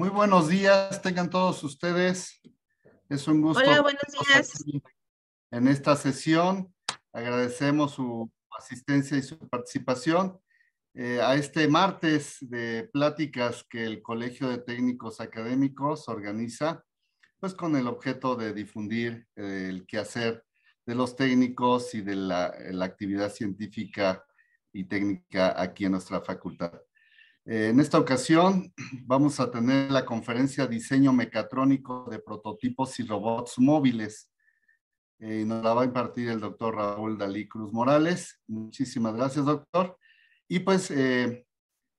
Muy buenos días, tengan todos ustedes. Es un gusto. Hola, buenos días. En esta sesión agradecemos su asistencia y su participación eh, a este martes de pláticas que el Colegio de Técnicos Académicos organiza, pues con el objeto de difundir eh, el quehacer de los técnicos y de la, la actividad científica y técnica aquí en nuestra facultad. Eh, en esta ocasión vamos a tener la conferencia Diseño Mecatrónico de Prototipos y Robots Móviles. Eh, nos la va a impartir el doctor Raúl Dalí Cruz Morales. Muchísimas gracias, doctor. Y pues, eh,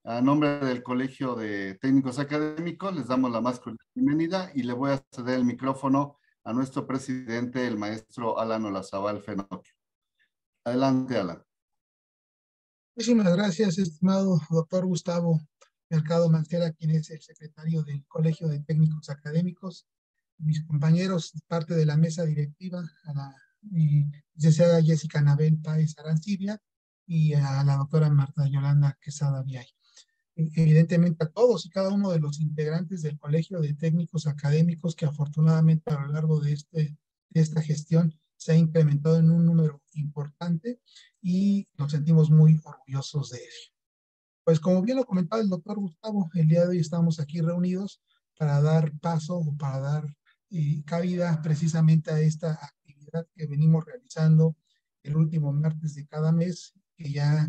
a nombre del Colegio de Técnicos Académicos, les damos la más cordial bienvenida y le voy a ceder el micrófono a nuestro presidente, el maestro Alan Olazabal Fenoquio. Adelante, Alan. Muchísimas gracias, estimado doctor Gustavo Mercado Mancera, quien es el secretario del Colegio de Técnicos Académicos, mis compañeros, parte de la mesa directiva, a la eh, licenciada Jessica Nabel Páez Arancibia y a la doctora Marta Yolanda Quesada Viay. E, evidentemente a todos y cada uno de los integrantes del Colegio de Técnicos Académicos que afortunadamente a lo largo de, este, de esta gestión se ha incrementado en un número importante y nos sentimos muy orgullosos de ello. Pues como bien lo comentaba el doctor Gustavo, el día de hoy estamos aquí reunidos para dar paso o para dar eh, cabida precisamente a esta actividad que venimos realizando el último martes de cada mes, que ya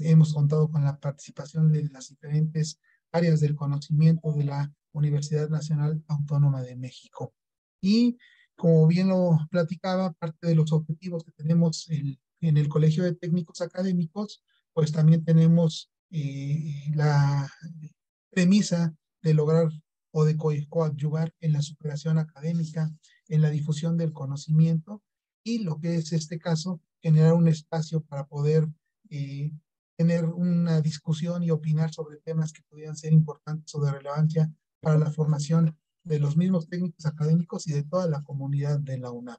hemos contado con la participación de las diferentes áreas del conocimiento de la Universidad Nacional Autónoma de México. Y como bien lo platicaba, parte de los objetivos que tenemos en, el Colegio de Técnicos Académicos, pues también tenemos eh, la premisa de lograr o de coadyuvar en la superación académica, en la difusión del conocimiento y lo que es este caso, generar un espacio para poder eh, tener una discusión y opinar sobre temas que pudieran ser importantes o de relevancia para la formación de los mismos técnicos académicos y de toda la comunidad de la UNAM.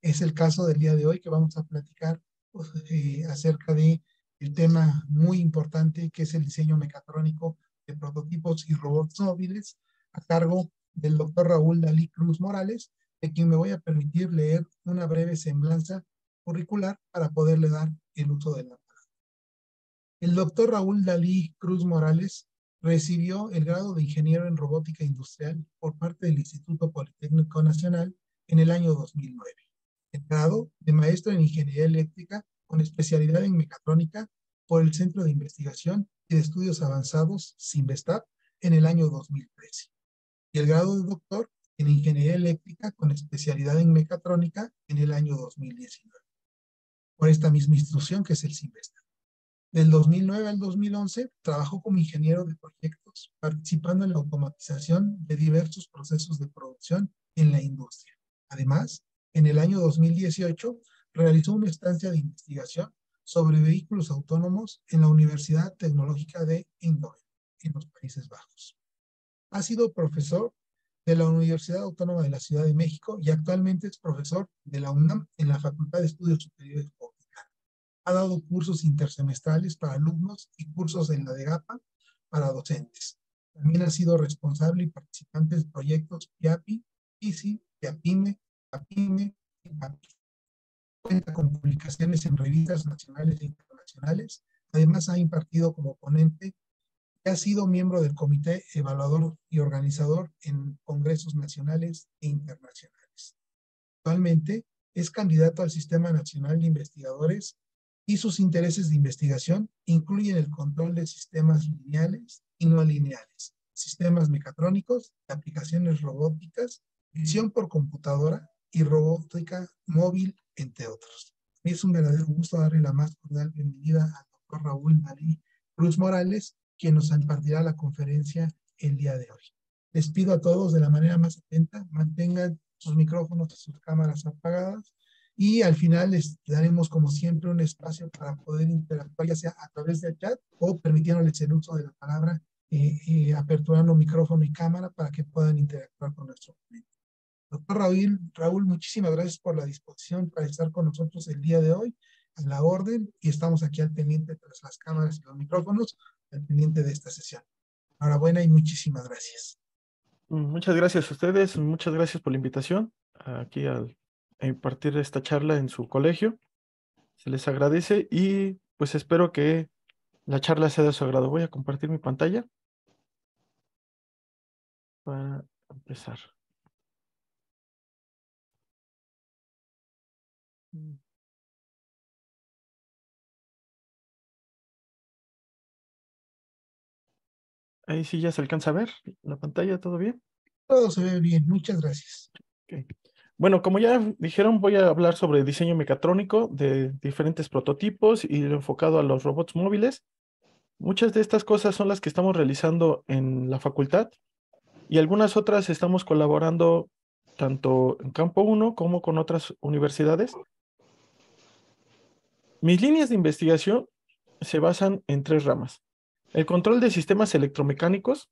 Es el caso del día de hoy que vamos a platicar pues, eh, acerca de el tema muy importante que es el diseño mecatrónico de prototipos y robots móviles a cargo del doctor Raúl Dalí Cruz Morales, de quien me voy a permitir leer una breve semblanza curricular para poderle dar el uso de la palabra. El doctor Raúl Dalí Cruz Morales Recibió el grado de ingeniero en robótica industrial por parte del Instituto Politécnico Nacional en el año 2009, el grado de maestro en ingeniería eléctrica con especialidad en mecatrónica por el Centro de Investigación y de Estudios Avanzados, CIMVESTAP, en el año 2013, y el grado de doctor en ingeniería eléctrica con especialidad en mecatrónica en el año 2019, por esta misma institución que es el CIMVESTAP. Del 2009 al 2011 trabajó como ingeniero de proyectos, participando en la automatización de diversos procesos de producción en la industria. Además, en el año 2018 realizó una estancia de investigación sobre vehículos autónomos en la Universidad Tecnológica de Eindhoven, en los Países Bajos. Ha sido profesor de la Universidad Autónoma de la Ciudad de México y actualmente es profesor de la UNAM en la Facultad de Estudios Superiores ha dado cursos intersemestrales para alumnos y cursos en la DEGAPA para docentes. También ha sido responsable y participante de proyectos PIAPI, ICI, PIAPIME, APIME y PAPI. Cuenta con publicaciones en revistas nacionales e internacionales. Además, ha impartido como ponente y ha sido miembro del comité evaluador y organizador en congresos nacionales e internacionales. Actualmente, es candidato al Sistema Nacional de Investigadores y sus intereses de investigación incluyen el control de sistemas lineales y no lineales, sistemas mecatrónicos, aplicaciones robóticas, visión por computadora y robótica móvil, entre otros. Es un verdadero gusto darle la más cordial bienvenida al doctor Raúl Marí Cruz Morales, quien nos impartirá la conferencia el día de hoy. Les pido a todos de la manera más atenta, mantengan sus micrófonos y sus cámaras apagadas y al final les daremos, como siempre, un espacio para poder interactuar, ya sea a través del chat o permitiéndoles el uso de la palabra, y eh, eh, aperturando micrófono y cámara para que puedan interactuar con nuestro Doctor Raúl, Raúl, muchísimas gracias por la disposición para estar con nosotros el día de hoy a la orden y estamos aquí al pendiente tras las cámaras y los micrófonos, al pendiente de esta sesión. Enhorabuena y muchísimas gracias. Muchas gracias a ustedes, muchas gracias por la invitación aquí al impartir eh, esta charla en su colegio. Se les agradece y pues espero que la charla sea de su agrado. Voy a compartir mi pantalla para empezar. Mm. Ahí sí ya se alcanza a ver la pantalla, ¿todo bien? Todo se ve bien, muchas gracias. Bueno, como ya dijeron, voy a hablar sobre diseño mecatrónico de diferentes prototipos y enfocado a los robots móviles. Muchas de estas cosas son las que estamos realizando en la facultad y algunas otras estamos colaborando tanto en Campo 1 como con otras universidades. Mis líneas de investigación se basan en tres ramas. El control de sistemas electromecánicos,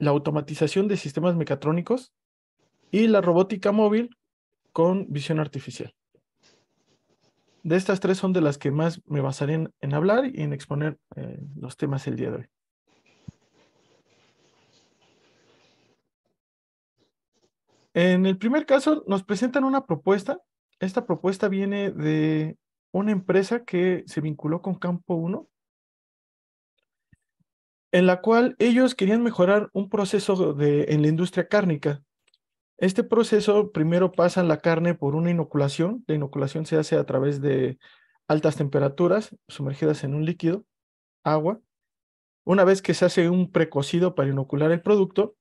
la automatización de sistemas mecatrónicos y la robótica móvil con visión artificial. De estas tres son de las que más me basaré en, hablar y en exponer eh, los temas el día de hoy. En el primer caso nos presentan una propuesta. Esta propuesta viene de una empresa que se vinculó con Campo 1, en la cual ellos querían mejorar un proceso de, en la industria cárnica este proceso primero pasa la carne por una inoculación. La inoculación se hace a través de altas temperaturas sumergidas en un líquido, agua. Una vez que se hace un precocido para inocular el producto,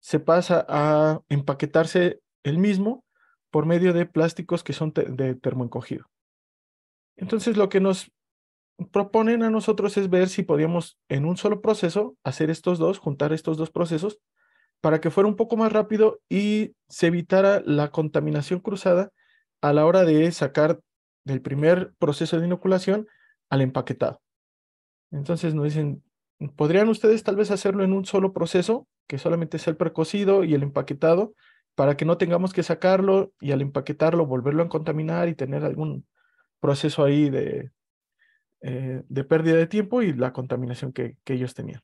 se pasa a empaquetarse el mismo por medio de plásticos que son de termoencogido. Entonces lo que nos proponen a nosotros es ver si podíamos en un solo proceso hacer estos dos, juntar estos dos procesos para que fuera un poco más rápido y se evitara la contaminación cruzada a la hora de sacar del primer proceso de inoculación al empaquetado. Entonces nos dicen, ¿podrían ustedes tal vez hacerlo en un solo proceso, que solamente sea el precocido y el empaquetado, para que no tengamos que sacarlo y al empaquetarlo volverlo a contaminar y tener algún proceso ahí de, eh, pérdida de tiempo y la contaminación que ellos tenían?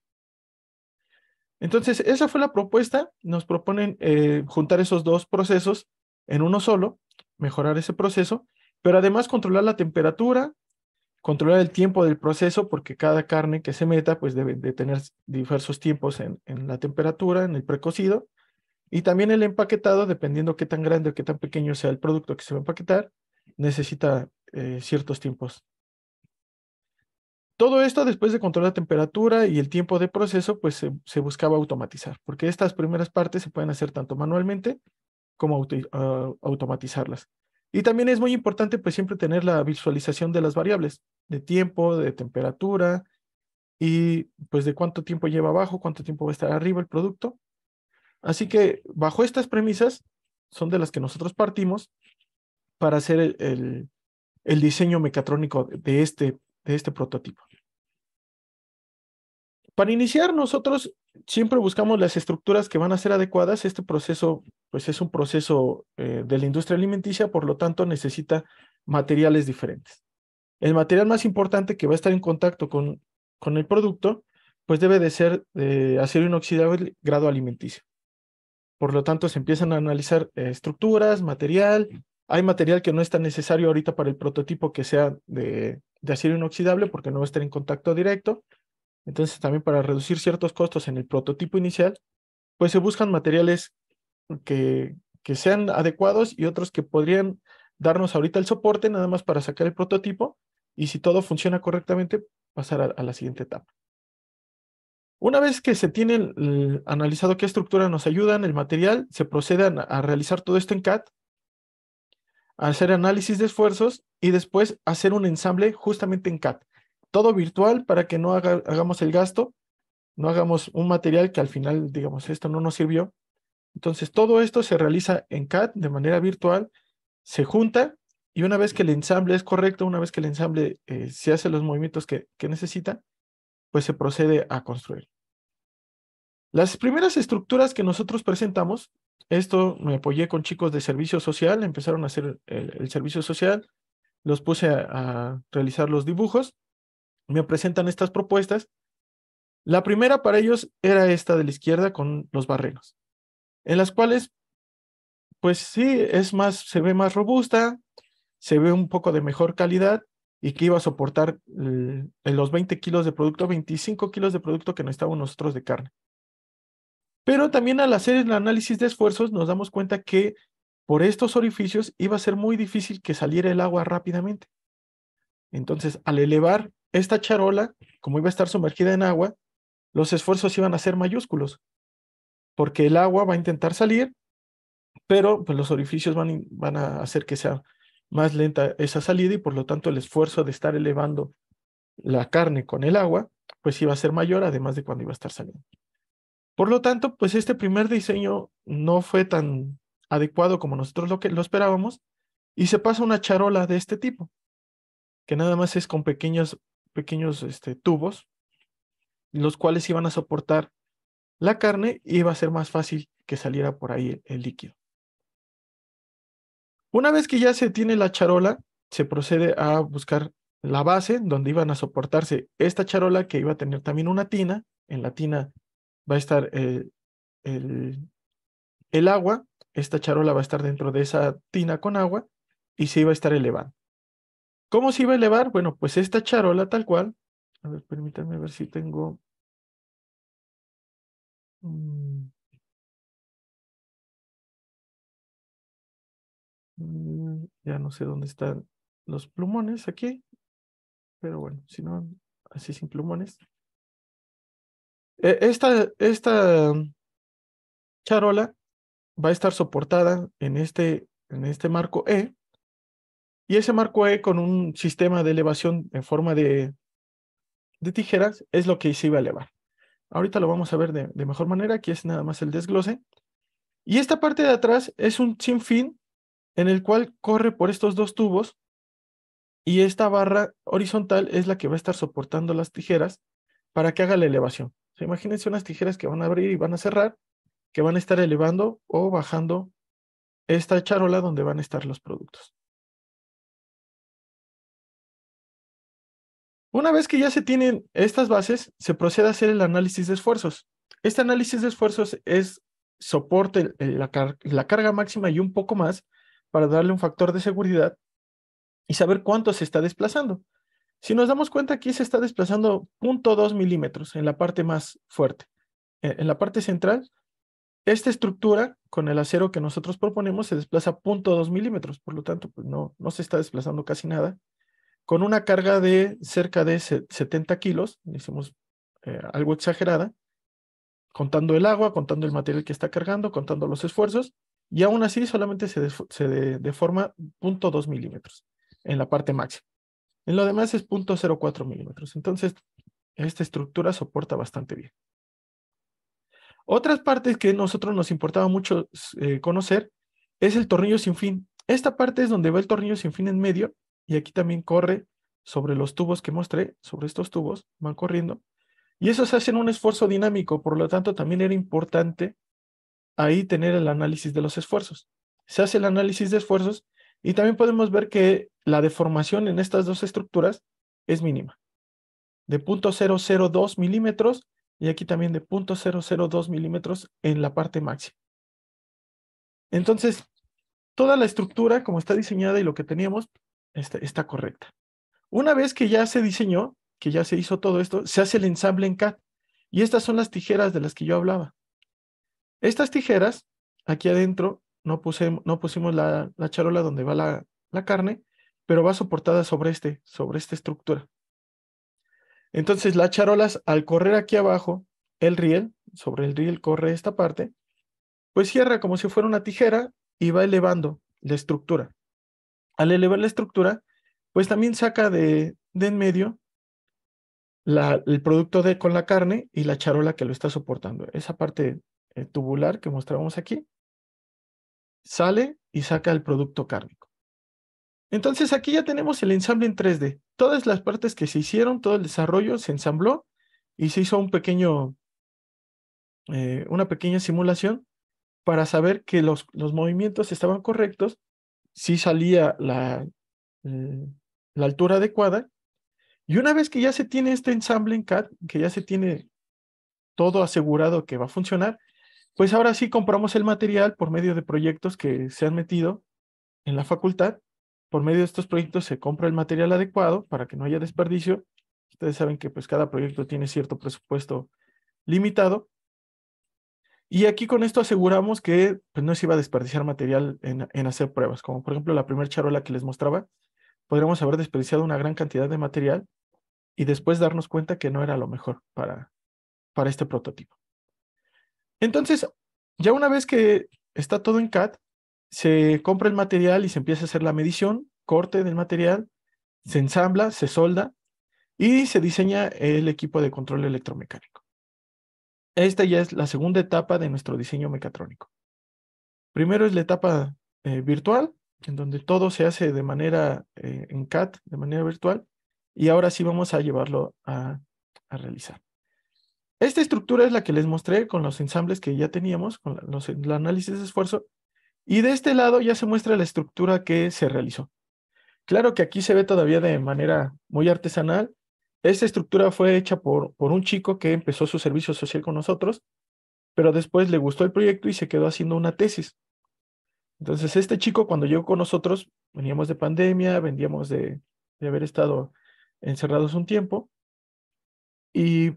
Entonces, esa fue la propuesta. Nos proponen eh, juntar esos dos procesos en uno solo, mejorar ese proceso, pero además controlar la temperatura, controlar el tiempo del proceso, porque cada carne que se meta, pues debe de tener diversos tiempos en, la temperatura, en el precocido, y también el empaquetado, dependiendo qué tan grande o qué tan pequeño sea el producto que se va a empaquetar, necesita eh, ciertos tiempos todo esto después de controlar la temperatura y el tiempo de proceso, pues se, buscaba automatizar, porque estas primeras partes se pueden hacer tanto manualmente como ah, automatizarlas. Y también es muy importante pues siempre tener la visualización de las variables, de tiempo, de temperatura y pues de cuánto tiempo lleva abajo, cuánto tiempo va a estar arriba el producto. Así que bajo estas premisas son de las que nosotros partimos para hacer el, el diseño mecatrónico de este de este prototipo. Para iniciar, nosotros siempre buscamos las estructuras que van a ser adecuadas. Este proceso, pues es un proceso eh, de la industria alimenticia, por lo tanto necesita materiales diferentes. El material más importante que va a estar en contacto con, con el producto, pues debe de ser de eh, acero inoxidable grado alimenticio. Por lo tanto, se empiezan a analizar eh, estructuras, material. Hay material que no está tan necesario ahorita para el prototipo que sea de, de acero inoxidable porque no va a estar en contacto directo. Entonces, también para reducir ciertos costos en el prototipo inicial, pues se buscan materiales que, que sean adecuados y otros que podrían darnos ahorita el soporte nada más para sacar el prototipo y si todo funciona correctamente, pasar a, la siguiente etapa. Una vez que se tiene analizado qué estructura nos ayuda en el material, se procede a, realizar todo esto en cat hacer análisis de esfuerzos y después hacer un ensamble justamente en CAD. Todo virtual para que no hagamos el gasto, no hagamos un material que al final, digamos, esto no nos sirvió. Entonces, todo esto se realiza en CAD de manera virtual, se junta y una vez que el ensamble es correcto, una vez que el ensamble eh, se hace los movimientos que, que necesita, pues se procede a construir. Las primeras estructuras que nosotros presentamos esto me apoyé con chicos de servicio social, empezaron a hacer eh, el, servicio social, los puse a, realizar los dibujos, me presentan estas propuestas. La primera para ellos era esta de la izquierda con los barreros, en las cuales, pues sí, es más, se ve más robusta, se ve un poco de mejor calidad y que iba a soportar eh, los 20 kilos de producto, 25 kilos de producto que necesitábamos nosotros de carne. Pero también al hacer el análisis de esfuerzos nos damos cuenta que por estos orificios iba a ser muy difícil que saliera el agua rápidamente. Entonces, al elevar esta charola, como iba a estar sumergida en agua, los esfuerzos iban a ser mayúsculos, porque el agua va a intentar salir, pero pues, los orificios van, van a hacer que sea más lenta esa salida y por lo tanto el esfuerzo de estar elevando la carne con el agua, pues iba a ser mayor, además de cuando iba a estar saliendo. Por lo tanto, pues este primer diseño no fue tan adecuado como nosotros lo, lo esperábamos y se pasa una charola de este tipo, que nada más es con pequeños, pequeños este, tubos, los cuales iban a soportar la carne y iba a ser más fácil que saliera por ahí el, el líquido. Una vez que ya se tiene la charola, se procede a buscar la base donde iban a soportarse esta charola que iba a tener también una tina. En la tina va a estar eh, el, el, agua, esta charola va a estar dentro de esa tina con agua y se iba a estar elevando. ¿Cómo se iba a elevar? Bueno, pues esta charola tal cual, a ver, permítanme ver si tengo... Mm, ya no sé dónde están los plumones aquí, pero bueno, si no, así sin plumones. E, esta, esta charola va a estar soportada en este, en este marco E y ese marco E con un sistema de elevación en forma de, de tijeras es lo que se iba a elevar. Ahorita lo vamos a ver de, de mejor manera, aquí es nada más el desglose. Y esta parte de atrás es un sinfín en el cual corre por estos dos tubos y esta barra horizontal es la que va a estar soportando las tijeras para que haga la elevación imagínense unas tijeras que van a abrir y van a cerrar, que van a estar elevando o bajando esta charola donde van a estar los productos. Una vez que ya se tienen estas bases, se procede a hacer el análisis de esfuerzos. Este análisis de esfuerzos es soporte la, carga máxima y un poco más para darle un factor de seguridad y saber cuánto se está desplazando. Si nos damos cuenta, aquí se está desplazando 0.2 milímetros en la parte más fuerte. E, en la parte central, esta estructura con el acero que nosotros proponemos se desplaza 0.2 milímetros, por lo tanto, pues, no, se está desplazando casi nada. Con una carga de cerca de 70 kilos, hicimos eh, algo exagerada, contando el agua, contando el material que está cargando, contando los esfuerzos, y aún así solamente se, deforma 0.2 milímetros en la parte máxima. En lo demás es 0.04 milímetros. Entonces, esta estructura soporta bastante bien. Otras partes que nosotros nos importaba mucho eh, conocer es el tornillo sin fin. Esta parte es donde va el tornillo sin fin en medio y aquí también corre sobre los tubos que mostré, sobre estos tubos, van corriendo. Y esos hacen un esfuerzo dinámico, por lo tanto también era importante ahí tener el análisis de los esfuerzos. Se hace el análisis de esfuerzos y también podemos ver que la deformación en estas dos estructuras es mínima, de 0.002 milímetros y aquí también de 0.002 milímetros en la parte máxima. Entonces, toda la estructura como está diseñada y lo que teníamos está, está correcta. Una vez que ya se diseñó, que ya se hizo todo esto, se hace el ensamble en CAD. Y estas son las tijeras de las que yo hablaba. Estas tijeras, aquí adentro, no, no pusimos la, charola donde va la, carne, pero va soportada sobre este, sobre esta estructura. Entonces las charolas al correr aquí abajo, el riel, sobre el riel corre esta parte, pues cierra como si fuera una tijera y va elevando la estructura. Al elevar la estructura, pues también saca de, en medio el producto de, con la carne y la charola que lo está soportando. Esa parte eh, tubular que mostrábamos aquí, sale y saca el producto cárnico. Entonces aquí ya tenemos el ensamble en 3D. Todas las partes que se hicieron, todo el desarrollo se ensambló y se hizo un pequeño, eh, una pequeña simulación para saber que los, movimientos estaban correctos, si salía la, eh, la altura adecuada. Y una vez que ya se tiene este ensamble en CAD, que ya se tiene todo asegurado que va a funcionar, pues ahora sí compramos el material por medio de proyectos que se han metido en la facultad. Por medio de estos proyectos se compra el material adecuado para que no haya desperdicio. Ustedes saben que pues cada proyecto tiene cierto presupuesto limitado. Y aquí con esto aseguramos que pues, no se iba a desperdiciar material en, hacer pruebas, como por ejemplo la primera charola que les mostraba, podríamos haber desperdiciado una gran cantidad de material y después darnos cuenta que no era lo mejor para, para este prototipo. Entonces, ya una vez que está todo en CAD, se compra el material y se empieza a hacer la medición, corte del material, se ensambla, se solda y se diseña el equipo de control electromecánico. Esta ya es la segunda etapa de nuestro diseño mecatrónico. Primero es la etapa eh, virtual, en donde todo se hace de manera eh, en CAD, de manera virtual, y ahora sí vamos a llevarlo a realizar. Esta estructura es la que les mostré con los ensambles que ya teníamos, con los, el análisis de esfuerzo, y de este lado ya se muestra la estructura que se realizó. Claro que aquí se ve todavía de manera muy artesanal. Esta estructura fue hecha por, por un chico que empezó su servicio social con nosotros, pero después le gustó el proyecto y se quedó haciendo una tesis. Entonces, este chico cuando llegó con nosotros, veníamos de pandemia, vendíamos de haber estado encerrados un tiempo, y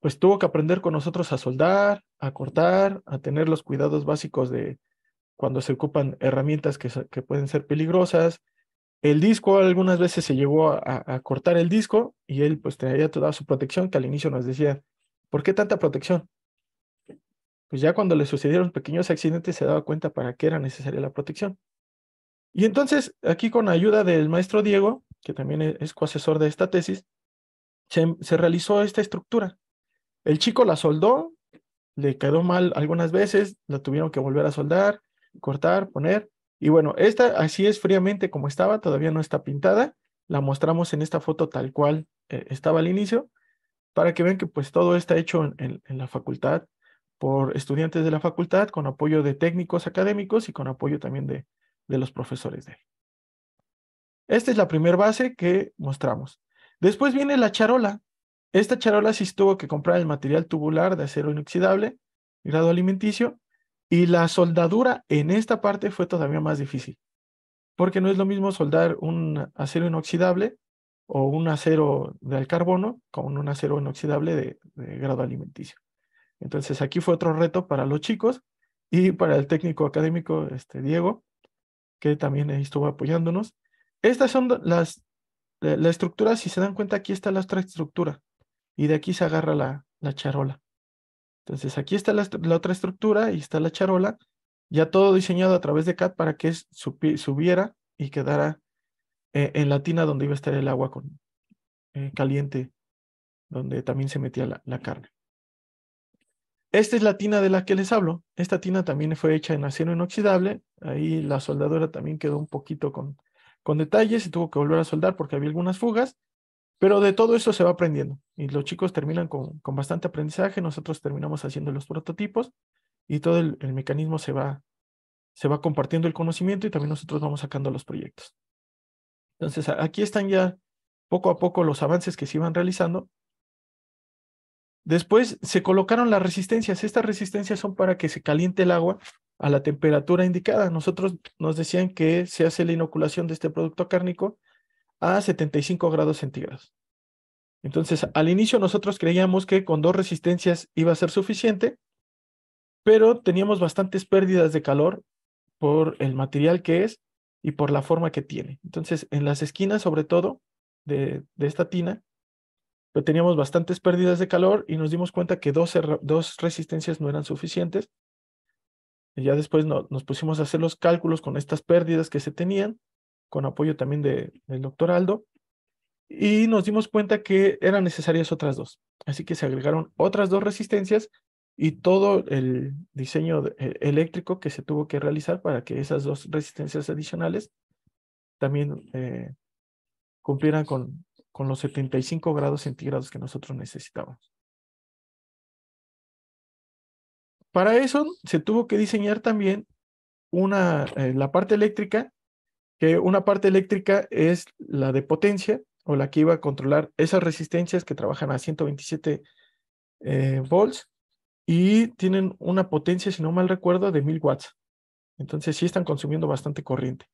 pues tuvo que aprender con nosotros a soldar, a cortar, a tener los cuidados básicos de cuando se ocupan herramientas que, pueden ser peligrosas. El disco algunas veces se llegó a, cortar el disco y él pues tenía toda su protección que al inicio nos decía, ¿por qué tanta protección? Pues ya cuando le sucedieron pequeños accidentes se daba cuenta para qué era necesaria la protección. Y entonces, aquí con ayuda del maestro Diego, que también es coasesor de esta tesis, se, realizó esta estructura. El chico la soldó, le quedó mal algunas veces, la tuvieron que volver a soldar, cortar, poner. Y bueno, esta así es fríamente como estaba, todavía no está pintada. La mostramos en esta foto tal cual eh, estaba al inicio, para que vean que pues todo está hecho en, la facultad por estudiantes de la facultad, con apoyo de técnicos académicos y con apoyo también de, de los profesores de él. Esta es la primera base que mostramos. Después viene la charola. Esta charola sí tuvo que comprar el material tubular de acero inoxidable, grado alimenticio, y la soldadura en esta parte fue todavía más difícil, porque no es lo mismo soldar un acero inoxidable o un acero del carbono con un acero inoxidable de, de grado alimenticio. Entonces aquí fue otro reto para los chicos y para el técnico académico este, Diego, que también estuvo apoyándonos. Estas son las eh, la, estructura, si se dan cuenta, aquí está la otra estructura y de aquí se agarra la, charola. Entonces aquí está la, otra estructura y está la charola, ya todo diseñado a través de CAD para que subiera y quedara eh, en la tina donde iba a estar el agua con, eh, caliente, donde también se metía la, la, carne. Esta es la tina de la que les hablo. Esta tina también fue hecha en acero inoxidable. Ahí la soldadura también quedó un poquito con, con detalles, y tuvo que volver a soldar porque había algunas fugas, pero de todo eso se va aprendiendo y los chicos terminan con, bastante aprendizaje, nosotros terminamos haciendo los prototipos y todo el, el, mecanismo se va, se va compartiendo el conocimiento y también nosotros vamos sacando los proyectos. Entonces aquí están ya poco a poco los avances que se iban realizando. Después se colocaron las resistencias. Estas resistencias son para que se caliente el agua a la temperatura indicada. Nosotros nos decían que se hace la inoculación de este producto cárnico a 75 grados centígrados. Entonces, al inicio nosotros creíamos que con dos resistencias iba a ser suficiente, pero teníamos bastantes pérdidas de calor por el material que es y por la forma que tiene. Entonces, en las esquinas, sobre todo, de, esta tina, pues, teníamos bastantes pérdidas de calor y nos dimos cuenta que dos resistencias no eran suficientes ya después nos pusimos a hacer los cálculos con estas pérdidas que se tenían, con apoyo también del doctor Aldo, y nos dimos cuenta que eran necesarias otras dos. Así que se agregaron otras dos resistencias y todo el diseño e, eléctrico que se tuvo que realizar para que esas dos resistencias adicionales también eh, cumplieran con, con los 75 grados centígrados que nosotros necesitábamos. Para eso se tuvo que diseñar también una, eh, la parte eléctrica, que una parte eléctrica es la de potencia o la que iba a controlar esas resistencias que trabajan a 127 eh, volts y tienen una potencia, si no mal recuerdo, de 1000 watts. Entonces sí están consumiendo bastante corriente.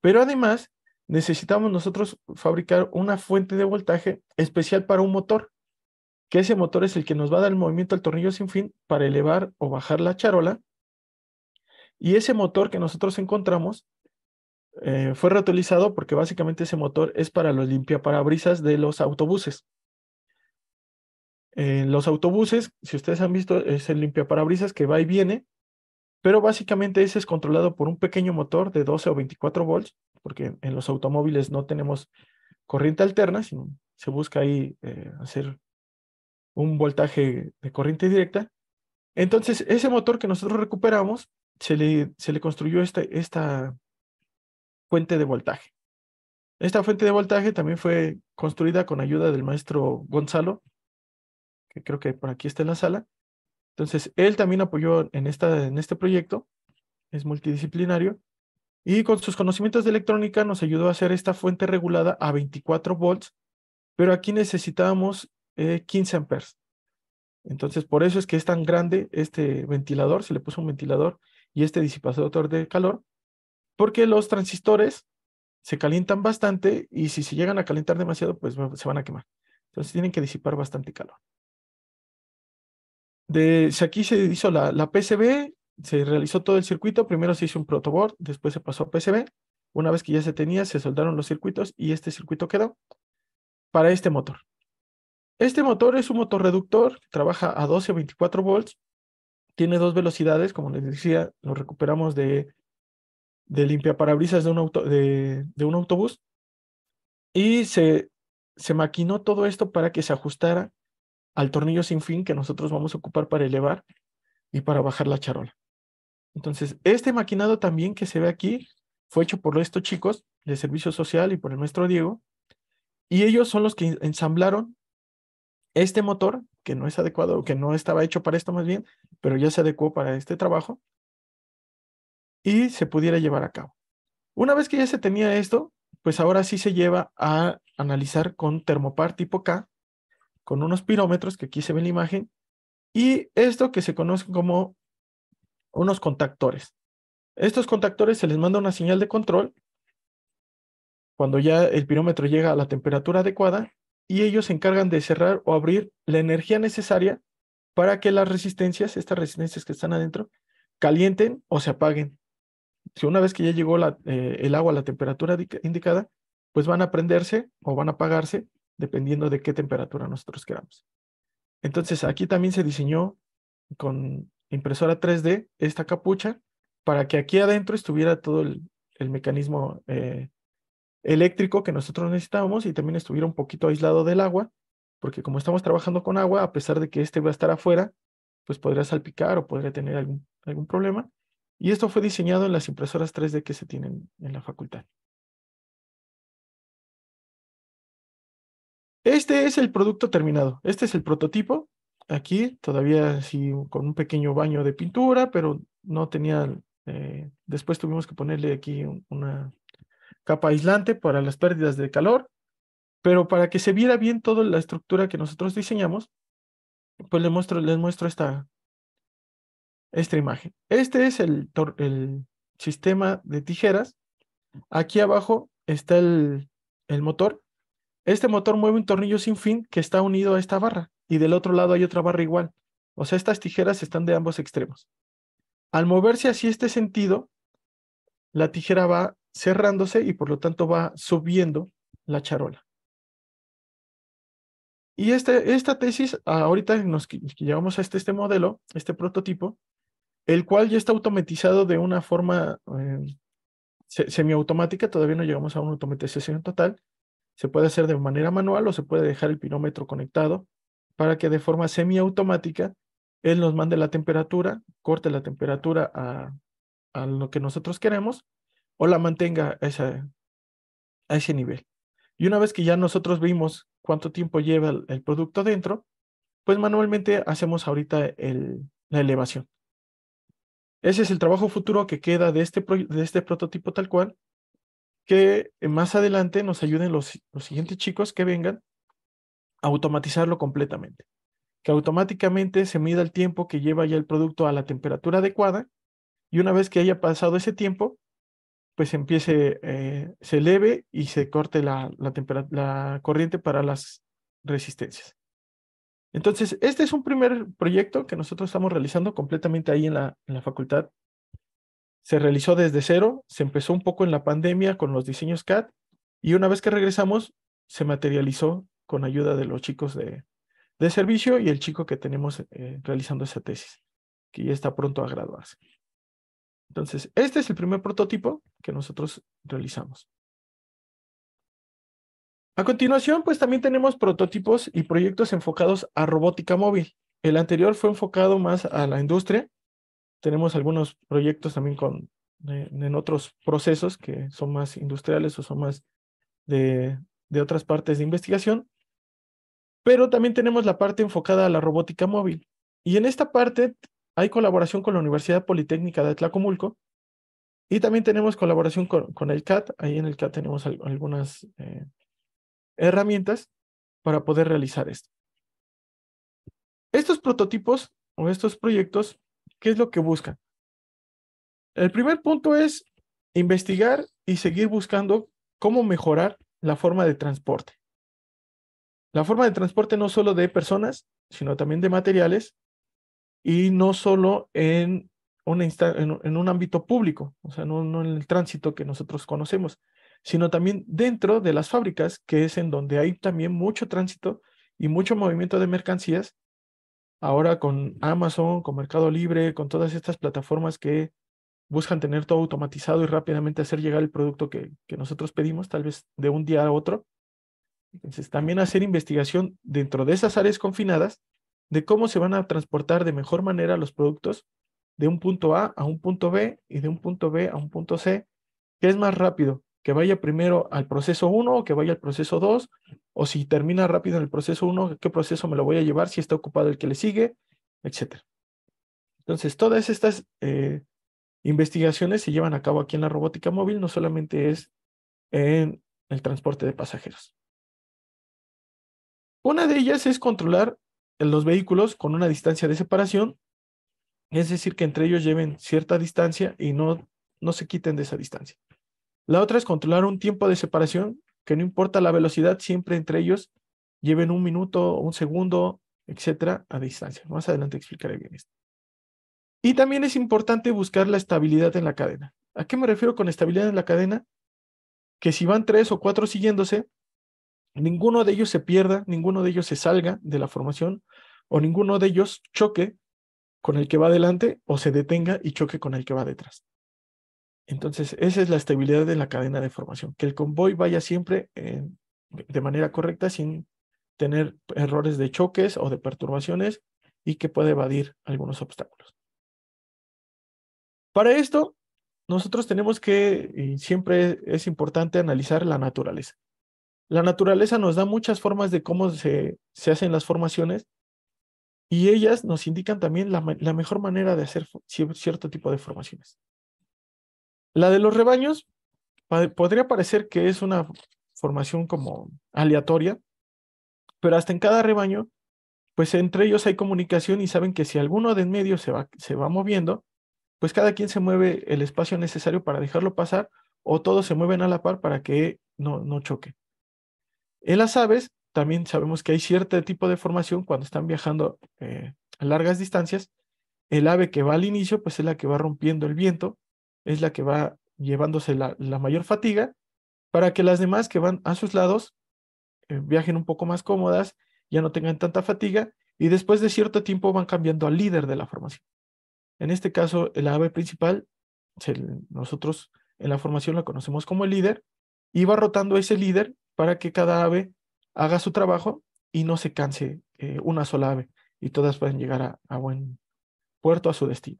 Pero además necesitamos nosotros fabricar una fuente de voltaje especial para un motor que ese motor es el que nos va a dar el movimiento al tornillo sin fin para elevar o bajar la charola. Y ese motor que nosotros encontramos eh, fue reutilizado porque básicamente ese motor es para los limpiaparabrisas de los autobuses. En los autobuses, si ustedes han visto, es el limpiaparabrisas que va y viene, pero básicamente ese es controlado por un pequeño motor de 12 o 24 volts, porque en los automóviles no tenemos corriente alterna, sino se busca ahí eh, hacer un voltaje de corriente directa. Entonces, ese motor que nosotros recuperamos, se le, se le construyó esta, esta fuente de voltaje. Esta fuente de voltaje también fue construida con ayuda del maestro Gonzalo, que creo que por aquí está en la sala. Entonces, él también apoyó en, esta, en este proyecto, es multidisciplinario, y con sus conocimientos de electrónica nos ayudó a hacer esta fuente regulada a 24 volts, pero aquí necesitábamos 15 eh, amperes. Entonces, por eso es que es tan grande este ventilador, se le puso un ventilador y este disipador de calor, porque los transistores se calientan bastante y si se llegan a calentar demasiado, pues se van a quemar. Entonces, tienen que disipar bastante calor. aquí se hizo la, la PCB, se realizó todo el circuito, primero se hizo un protoboard, después se pasó a PCB, una vez que ya se tenía, se soldaron los circuitos y este circuito quedó para este motor. Este motor es un motor reductor trabaja a 12 24 volts. Tiene dos velocidades, como les decía, lo recuperamos de, de parabrisas de un, de, un autobús. Y se, se maquinó todo esto para que se ajustara al tornillo sin fin que nosotros vamos a ocupar para elevar y para bajar la charola. Entonces, este maquinado también que se ve aquí fue hecho por estos chicos de Servicio Social y por el maestro Diego, y ellos son los que ensamblaron este motor, que no es adecuado, que no estaba hecho para esto más bien, pero ya se adecuó para este trabajo, y se pudiera llevar a cabo. Una vez que ya se tenía esto, pues ahora sí se lleva a analizar con termopar tipo K, con unos pirómetros que aquí se ve en la imagen, y esto que se conoce como unos contactores. Estos contactores se les manda una señal de control. Cuando ya el pirómetro llega a la temperatura adecuada, y ellos se encargan de cerrar o abrir la energía necesaria para que las resistencias, estas resistencias que están adentro, calienten o se apaguen. Si una vez que ya llegó eh, el agua a la temperatura indicada, pues van a prenderse o van a apagarse dependiendo de qué temperatura nosotros queramos. Entonces aquí también se diseñó con impresora 3D esta capucha para que aquí adentro estuviera todo el, mecanismo eh, eléctrico que nosotros necesitábamos y también estuviera un poquito aislado del agua, porque como estamos trabajando con agua, a pesar de que este va a estar afuera, pues podría salpicar o podría tener algún, problema. Y esto fue diseñado en las impresoras 3D que se tienen en la facultad. Este es el producto terminado. Este es el prototipo. Aquí todavía sí con un pequeño baño de pintura, pero no tenía... Eh, después tuvimos que ponerle aquí una, capa aislante para las pérdidas de calor, pero para que se viera bien toda la estructura que nosotros diseñamos, pues les muestro, muestro esta, esta imagen. Este es el, sistema de tijeras. Aquí abajo está el, el motor. Este motor mueve un tornillo sin fin que está unido a esta barra y del otro lado hay otra barra igual. O sea, estas tijeras están de ambos extremos. Al moverse así este sentido, la tijera va cerrándose y por lo tanto va subiendo la charola. Y este, esta tesis, ahorita nos llevamos a este, este modelo, este prototipo, el cual ya está automatizado de una forma eh, semiautomática, todavía no llegamos a una automatización total. Se puede hacer de manera manual o se puede dejar el pirómetro conectado para que de forma semiautomática él nos mande la temperatura, corte la temperatura a lo que nosotros queremos o la mantenga a, ese nivel. Y una vez que ya nosotros vimos cuánto tiempo lleva el, producto dentro, pues manualmente hacemos ahorita la elevación. Ese es el trabajo futuro que queda de este, de este prototipo tal cual, que más adelante nos ayuden los, los siguientes chicos que vengan a automatizarlo completamente. Que automáticamente se mida el tiempo que lleva ya el producto a la temperatura adecuada y una vez que haya pasado ese tiempo, pues empiece, eh, se eleve y se corte la, corriente para las resistencias. Entonces, este es un primer proyecto que nosotros estamos realizando completamente ahí en la, facultad. Se realizó desde cero, se empezó un poco en la pandemia con los diseños CAD y una vez que regresamos, se materializó con ayuda de los chicos de, servicio y el chico que tenemos eh, realizando esa tesis, que ya está pronto a graduarse. Entonces, este es el primer prototipo que nosotros realizamos. A continuación, pues también tenemos prototipos y proyectos enfocados a robótica móvil. El anterior fue enfocado más a la industria. Tenemos algunos proyectos también con, eh, en otros procesos que son más industriales o son más de, de otras partes de investigación. Pero también tenemos la parte enfocada a la robótica móvil. Y en esta parte hay colaboración con la Universidad Politécnica de Tlacomulco y también tenemos colaboración con, el CAT. Ahí en el CAT tenemos algunas eh, herramientas para poder realizar esto. Estos prototipos o estos proyectos, ¿qué es lo que buscan? El primer punto es investigar y seguir buscando cómo mejorar la forma de transporte. La forma de transporte no solo de personas, sino también de materiales y no solo en, un ámbito público, o sea, no, en el tránsito que nosotros conocemos, sino también dentro de las fábricas, que es en donde hay también mucho tránsito y mucho movimiento de mercancías. Ahora con Amazon, con Mercado Libre, con todas estas plataformas que buscan tener todo automatizado y rápidamente hacer llegar el producto que nosotros pedimos, tal vez de un día a otro. Entonces, también hacer investigación dentro de esas áreas confinadas de cómo se van a transportar de mejor manera los productos de un punto A a un punto B y de un punto B a un punto C, que es más rápido, que vaya primero al proceso 1 o que vaya al proceso 2, o si termina rápido en el proceso 1, qué proceso me lo voy a llevar, si está ocupado el que le sigue, etc. Entonces, todas estas eh, investigaciones se llevan a cabo aquí en la robótica móvil, no solamente es en el transporte de pasajeros. Una de ellas es controlar los vehículos con una distancia de separación, es decir, que entre ellos lleven cierta distancia y no, no se quiten de esa distancia. La otra es controlar un tiempo de separación, que no importa la velocidad, siempre entre ellos lleven un minuto, un segundo, etcétera, a distancia. Más adelante explicaré bien esto. Y también es importante buscar la estabilidad en la cadena. ¿A qué me refiero con estabilidad en la cadena? Que si van tres o cuatro siguiéndose, ninguno de ellos se pierda, ninguno de ellos se salga de la formación o ninguno de ellos choque con el que va adelante o se detenga y choque con el que va detrás. Entonces, esa es la estabilidad de la cadena de formación, que el convoy vaya siempre eh, de manera correcta sin tener errores de choques o de perturbaciones y que pueda evadir algunos obstáculos. Para esto, nosotros tenemos que, y siempre es importante analizar la naturaleza la naturaleza nos da muchas formas de cómo se, hacen las formaciones y ellas nos indican también la, la, mejor manera de hacer cierto tipo de formaciones. La de los rebaños podría parecer que es una formación como aleatoria, pero hasta en cada rebaño, pues entre ellos hay comunicación y saben que si alguno de en medio se va, se va moviendo, pues cada quien se mueve el espacio necesario para dejarlo pasar o todos se mueven a la par para que no, no choque. En las aves también sabemos que hay cierto tipo de formación cuando están viajando a eh, largas distancias. El ave que va al inicio, pues es la que va rompiendo el viento, es la que va llevándose la, mayor fatiga para que las demás que van a sus lados eh, viajen un poco más cómodas, ya no tengan tanta fatiga y después de cierto tiempo van cambiando al líder de la formación. En este caso, el ave principal, nosotros en la formación la conocemos como el líder, y va rotando ese líder para que cada ave haga su trabajo y no se canse eh, una sola ave y todas puedan llegar a, buen puerto, a su destino.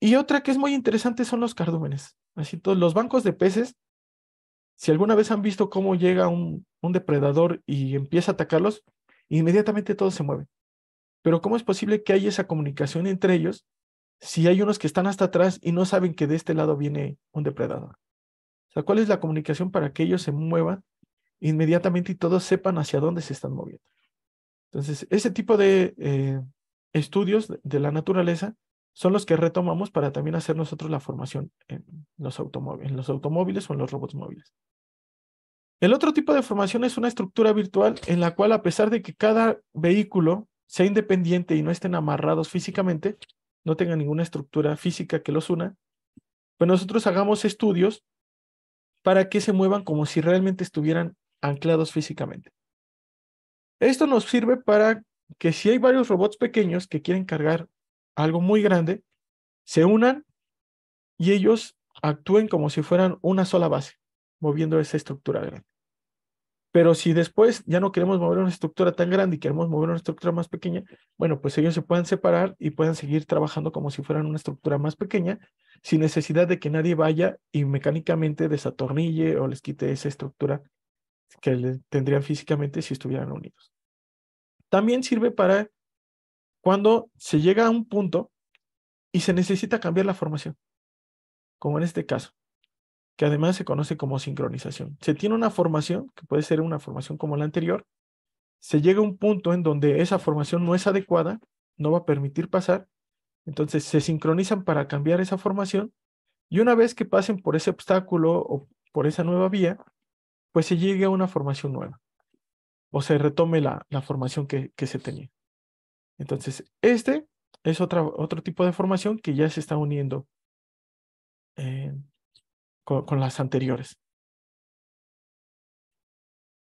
Y otra que es muy interesante son los cardúmenes. Así todos los bancos de peces, si alguna vez han visto cómo llega un, un depredador y empieza a atacarlos, inmediatamente todos se mueven. Pero ¿cómo es posible que haya esa comunicación entre ellos si hay unos que están hasta atrás y no saben que de este lado viene un depredador? O sea, ¿cuál es la comunicación para que ellos se muevan inmediatamente y todos sepan hacia dónde se están moviendo. Entonces, ese tipo de eh, estudios de la naturaleza son los que retomamos para también hacer nosotros la formación en los, automóviles, los automóviles o en los robots móviles. El otro tipo de formación es una estructura virtual en la cual, a pesar de que cada vehículo sea independiente y no estén amarrados físicamente, no tenga ninguna estructura física que los una, pues nosotros hagamos estudios para que se muevan como si realmente estuvieran anclados físicamente. Esto nos sirve para que si hay varios robots pequeños que quieren cargar algo muy grande, se unan y ellos actúen como si fueran una sola base, moviendo esa estructura grande. Pero si después ya no queremos mover una estructura tan grande y queremos mover una estructura más pequeña, bueno, pues ellos se pueden separar y puedan seguir trabajando como si fueran una estructura más pequeña, sin necesidad de que nadie vaya y mecánicamente desatornille o les quite esa estructura que tendrían físicamente si estuvieran unidos. También sirve para cuando se llega a un punto y se necesita cambiar la formación, como en este caso, que además se conoce como sincronización. Se tiene una formación, que puede ser una formación como la anterior, se llega a un punto en donde esa formación no es adecuada, no va a permitir pasar, entonces se sincronizan para cambiar esa formación y una vez que pasen por ese obstáculo o por esa nueva vía, pues se llegue a una formación nueva o se retome la, formación que, se tenía. Entonces, este es otro tipo de formación que ya se está uniendo eh, con, con las anteriores.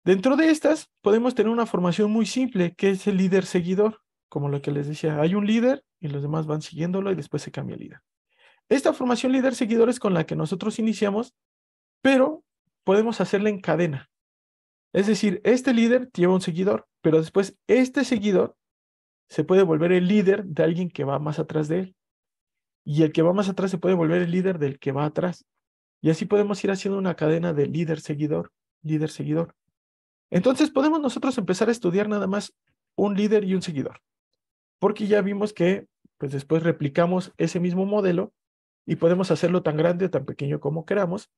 Dentro de estas podemos tener una formación muy simple, que es el líder seguidor, como lo que les decía, hay un líder y los demás van siguiéndolo y después se cambia el líder. Esta formación líder seguidor es con la que nosotros iniciamos, pero podemos hacerla en cadena. Es decir, este líder lleva un seguidor, pero después este seguidor se puede volver el líder de alguien que va más atrás de él. Y el que va más atrás se puede volver el líder del que va atrás. Y así podemos ir haciendo una cadena de líder-seguidor, líder-seguidor. Entonces podemos nosotros empezar a estudiar nada más un líder y un seguidor. Porque ya vimos que pues después replicamos ese mismo modelo y podemos hacerlo tan grande o tan pequeño como queramos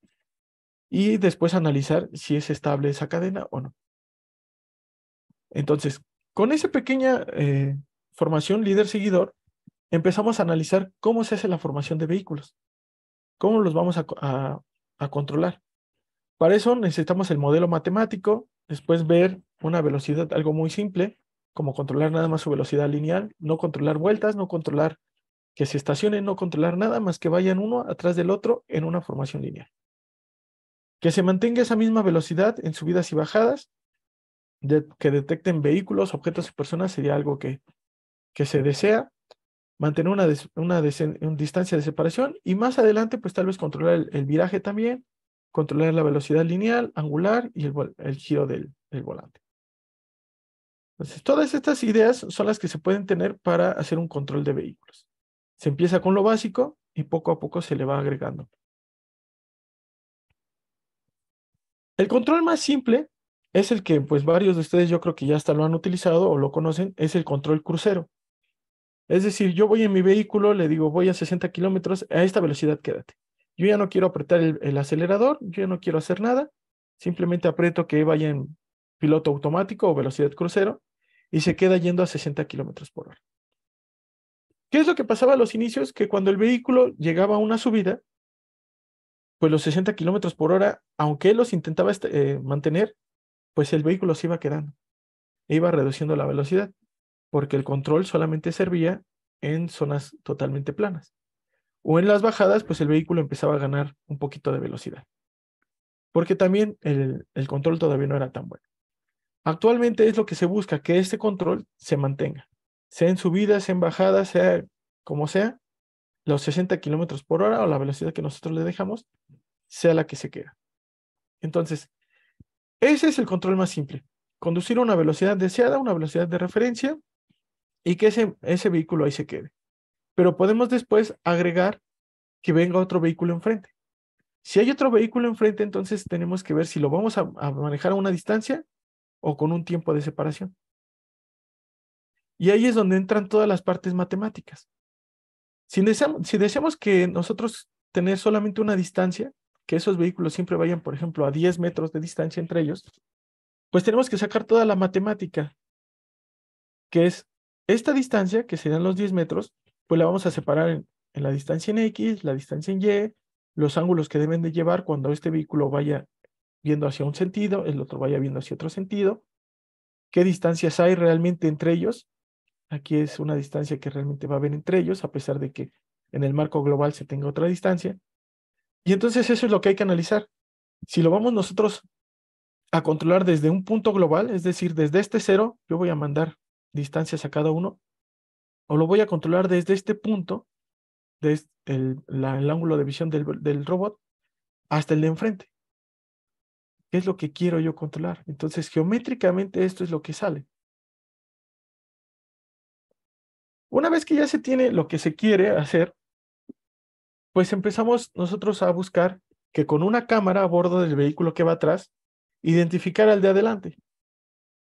y después analizar si es estable esa cadena o no. Entonces, con esa pequeña eh, formación líder-seguidor, empezamos a analizar cómo se hace la formación de vehículos, cómo los vamos a, a controlar. Para eso necesitamos el modelo matemático, después ver una velocidad, algo muy simple, como controlar nada más su velocidad lineal, no controlar vueltas, no controlar que se estacionen, no controlar nada más que vayan uno atrás del otro en una formación lineal que se mantenga esa misma velocidad en subidas y bajadas, que detecten vehículos, objetos y personas sería algo que, que se desea, mantener una, una, distancia de separación y más adelante pues tal vez controlar el, viraje también, controlar la velocidad lineal, angular y el, giro del, del volante. Entonces, todas estas ideas son las que se pueden tener para hacer un control de vehículos. Se empieza con lo básico y poco a poco se le va agregando. El control más simple es el que pues varios de ustedes yo creo que ya hasta lo han utilizado o lo conocen, es el control crucero. Es decir, yo voy en mi vehículo, le digo voy a 60 kilómetros, a esta velocidad quédate. Yo ya no quiero apretar el, acelerador, yo ya no quiero hacer nada, simplemente aprieto que vaya en piloto automático o velocidad crucero y se queda yendo a 60 kilómetros por hora. ¿Qué es lo que pasaba a los inicios? Que cuando el vehículo llegaba a una subida, pues los 60 kilómetros por hora, aunque él los intentaba este, eh, mantener, pues el vehículo se iba quedando, iba reduciendo la velocidad, porque el control solamente servía en zonas totalmente planas. O en las bajadas, pues el vehículo empezaba a ganar un poquito de velocidad, porque también el, el control todavía no era tan bueno. Actualmente es lo que se busca, que este control se mantenga, sea en subidas, sea en bajadas, sea como sea, los 60 kilómetros por hora o la velocidad que nosotros le dejamos sea la que se queda. Entonces, ese es el control más simple. Conducir a una velocidad deseada, una velocidad de referencia y que ese, ese vehículo ahí se quede. Pero podemos después agregar que venga otro vehículo enfrente. Si hay otro vehículo enfrente, entonces tenemos que ver si lo vamos a manejar a una distancia o con un tiempo de separación. Y ahí es donde entran todas las partes matemáticas. Si deseamos, que nosotros tener solamente una distancia, que esos vehículos siempre vayan, por ejemplo, a 10 metros de distancia entre ellos, pues tenemos que sacar toda la matemática, que es esta distancia, que serían los 10 metros, pues la vamos a separar en, la distancia en X, la distancia en Y, los ángulos que deben de llevar cuando este vehículo vaya viendo hacia un sentido, el otro vaya viendo hacia otro sentido, qué distancias hay realmente entre ellos Aquí es una distancia que realmente va a haber entre ellos, a pesar de que en el marco global se tenga otra distancia. Y entonces eso es lo que hay que analizar. Si lo vamos nosotros a controlar desde un punto global, es decir, desde este cero, yo voy a mandar distancias a cada uno, o lo voy a controlar desde este punto, desde el, ángulo de visión del, del robot, hasta el de enfrente. ¿Qué es lo que quiero yo controlar? Entonces, geométricamente esto es lo que sale. Una vez que ya se tiene lo que se quiere hacer, pues empezamos nosotros a buscar que con una cámara a bordo del vehículo que va atrás, identificar al de adelante.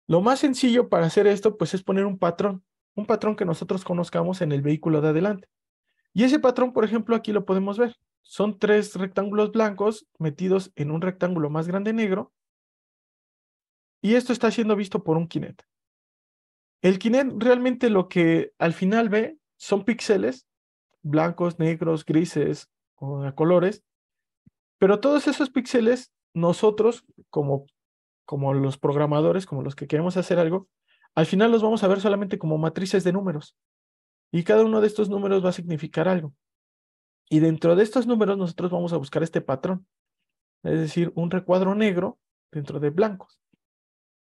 Lo más sencillo para hacer esto, pues es poner un patrón, un patrón que nosotros conozcamos en el vehículo de adelante. Y ese patrón, por ejemplo, aquí lo podemos ver. Son tres rectángulos blancos metidos en un rectángulo más grande negro. Y esto está siendo visto por un quinete. El Kinect realmente lo que al final ve son píxeles blancos, negros, grises o de colores, pero todos esos píxeles nosotros como como los programadores, como los que queremos hacer algo, al final los vamos a ver solamente como matrices de números. Y cada uno de estos números va a significar algo. Y dentro de estos números nosotros vamos a buscar este patrón. Es decir, un recuadro negro dentro de blancos.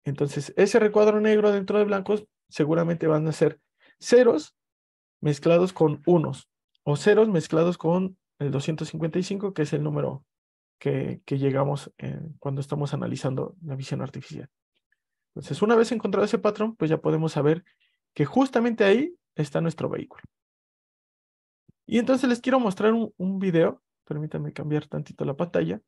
Entonces, ese recuadro negro dentro de blancos seguramente van a ser ceros mezclados con unos o ceros mezclados con el 255, que es el número que, llegamos eh, cuando estamos analizando la visión artificial. Entonces, una vez encontrado ese patrón, pues ya podemos saber que justamente ahí está nuestro vehículo. Y entonces les quiero mostrar un, un video. Permítanme cambiar tantito la pantalla.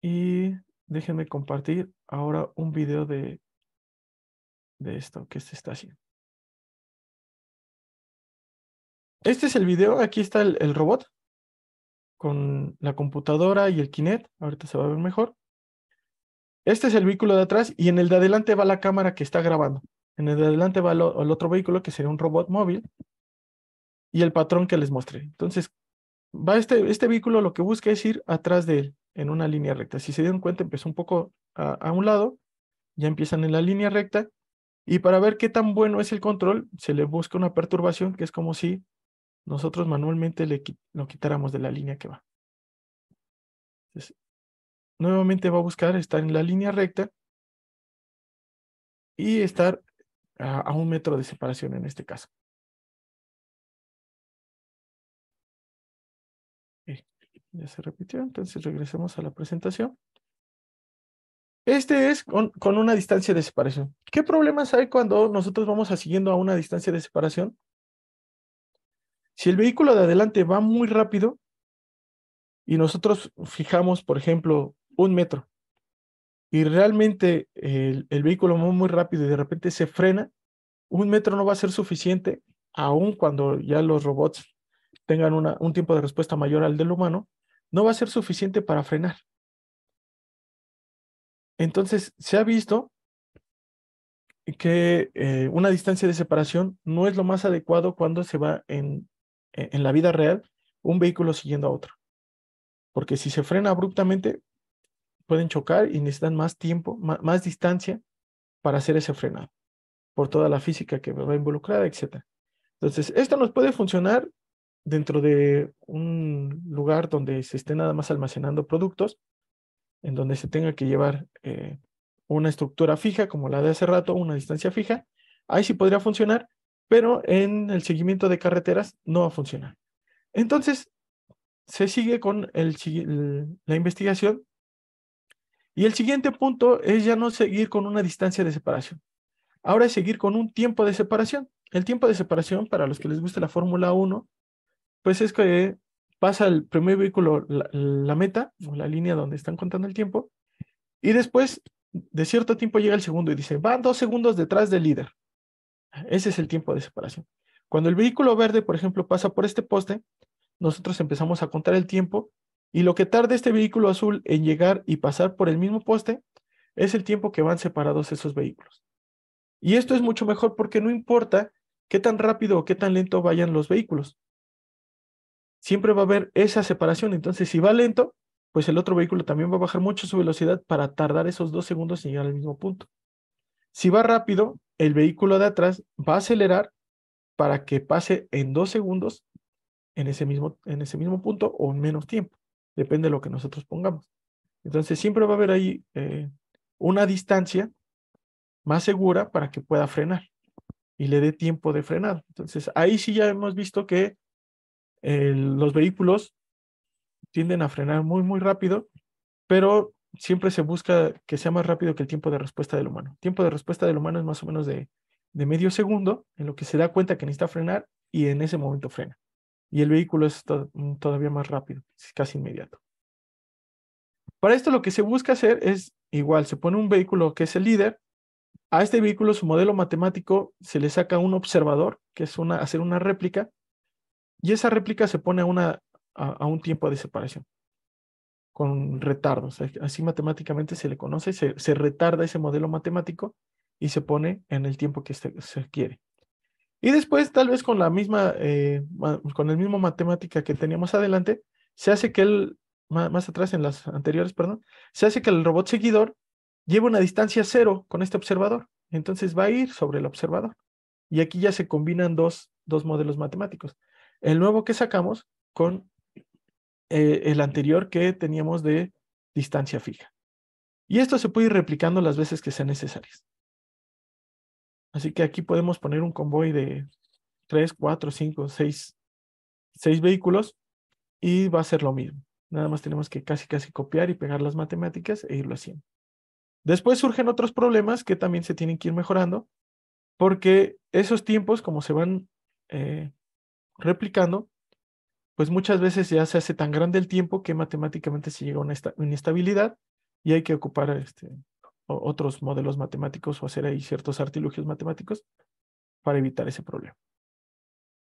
Y déjenme compartir ahora un video de, esto que se está haciendo. Este es el video, aquí está el, robot con la computadora y el kinet. ahorita se va a ver mejor. Este es el vehículo de atrás y en el de adelante va la cámara que está grabando. En el de adelante va el otro vehículo que sería un robot móvil y el patrón que les mostré. Entonces, va este, este vehículo lo que busca es ir atrás de él en una línea recta. Si se dieron cuenta, empezó un poco a, un lado, ya empiezan en la línea recta, y para ver qué tan bueno es el control, se le busca una perturbación, que es como si nosotros manualmente le, lo quitáramos de la línea que va. nuevamente va a buscar estar en la línea recta y estar a un metro de separación en este caso. Ya se repitió, entonces regresemos a la presentación. Este es con, una distancia de separación. ¿Qué problemas hay cuando nosotros vamos a siguiendo a una distancia de separación? Si el vehículo de adelante va muy rápido y nosotros fijamos, por ejemplo, un metro y realmente el, vehículo va muy rápido y de repente se frena, un metro no va a ser suficiente, aun cuando ya los robots tengan un tiempo de respuesta mayor al del humano, no va a ser suficiente para frenar. Entonces, se ha visto que eh, una distancia de separación no es lo más adecuado cuando se va e-, en, la vida real un vehículo siguiendo a otro. Porque si se frena abruptamente, pueden chocar y necesitan más tiempo, más, distancia para hacer ese frenado, por toda la física que va involucrada, etc. Entonces, esto nos puede funcionar dentro de un lugar donde se esté nada más almacenando productos, en donde se tenga que llevar eh, una estructura fija, como la de hace rato, una distancia fija, ahí sí podría funcionar, pero en el seguimiento de carreteras no va a funcionar. Entonces, se sigue con la investigación y el siguiente punto es ya no seguir con una distancia de separación. Ahora es seguir con un tiempo de separación. El tiempo de separación, para los que les guste la Fórmula 1, pues es que pasa el primer vehículo la, meta o la línea donde están contando el tiempo y después de cierto tiempo llega el segundo y dice, van dos segundos detrás del líder. Ese es el tiempo de separación. Cuando el vehículo verde, por ejemplo, pasa por este poste, nosotros empezamos a contar el tiempo y lo que tarda este vehículo azul en llegar y pasar por el mismo poste es el tiempo que van separados esos vehículos. Y esto es mucho mejor porque no importa qué tan rápido o qué tan lento vayan los vehículos siempre va a haber esa separación. Entonces, si va lento, pues el otro vehículo también va a bajar mucho su velocidad para tardar esos dos segundos en llegar al mismo punto. Si va rápido, el vehículo de atrás va a acelerar para que pase en dos segundos en ese mismo, en ese mismo punto o en menos tiempo. Depende de lo que nosotros pongamos. Entonces, siempre va a haber ahí eh, una distancia más segura para que pueda frenar y le dé tiempo de frenar. Entonces, ahí sí ya hemos visto que los vehículos tienden a frenar muy, muy rápido, pero siempre se busca que sea más rápido que el tiempo de respuesta del humano. El tiempo de respuesta del humano es más o menos de, medio segundo, en lo que se da cuenta que necesita frenar y en ese momento frena. Y el vehículo es mm, todavía más rápido, casi inmediato. Para esto lo que se busca hacer es igual, se pone un vehículo que es el líder, a este vehículo su modelo matemático se le saca un observador, que es una, hacer una réplica, y esa réplica se pone a, una, a, un tiempo de separación, con retardos. Así matemáticamente se le conoce, se, se, retarda ese modelo matemático y se pone en el tiempo que se, quiere. Y después, tal vez con la misma, eh, con el mismo matemática que teníamos adelante, se hace que el, más atrás en las anteriores, perdón, se hace que el robot seguidor lleve una distancia cero con este observador. Entonces va a ir sobre el observador. Y aquí ya se combinan dos, dos modelos matemáticos el nuevo que sacamos con eh, el anterior que teníamos de distancia fija. Y esto se puede ir replicando las veces que sean necesarias. Así que aquí podemos poner un convoy de 3, 4, 5, 6, vehículos y va a ser lo mismo. Nada más tenemos que casi casi copiar y pegar las matemáticas e irlo haciendo. Después surgen otros problemas que también se tienen que ir mejorando porque esos tiempos, como se van eh, replicando, pues muchas veces ya se hace tan grande el tiempo que matemáticamente se llega a una inestabilidad y hay que ocupar este, otros modelos matemáticos o hacer ahí ciertos artilugios matemáticos para evitar ese problema.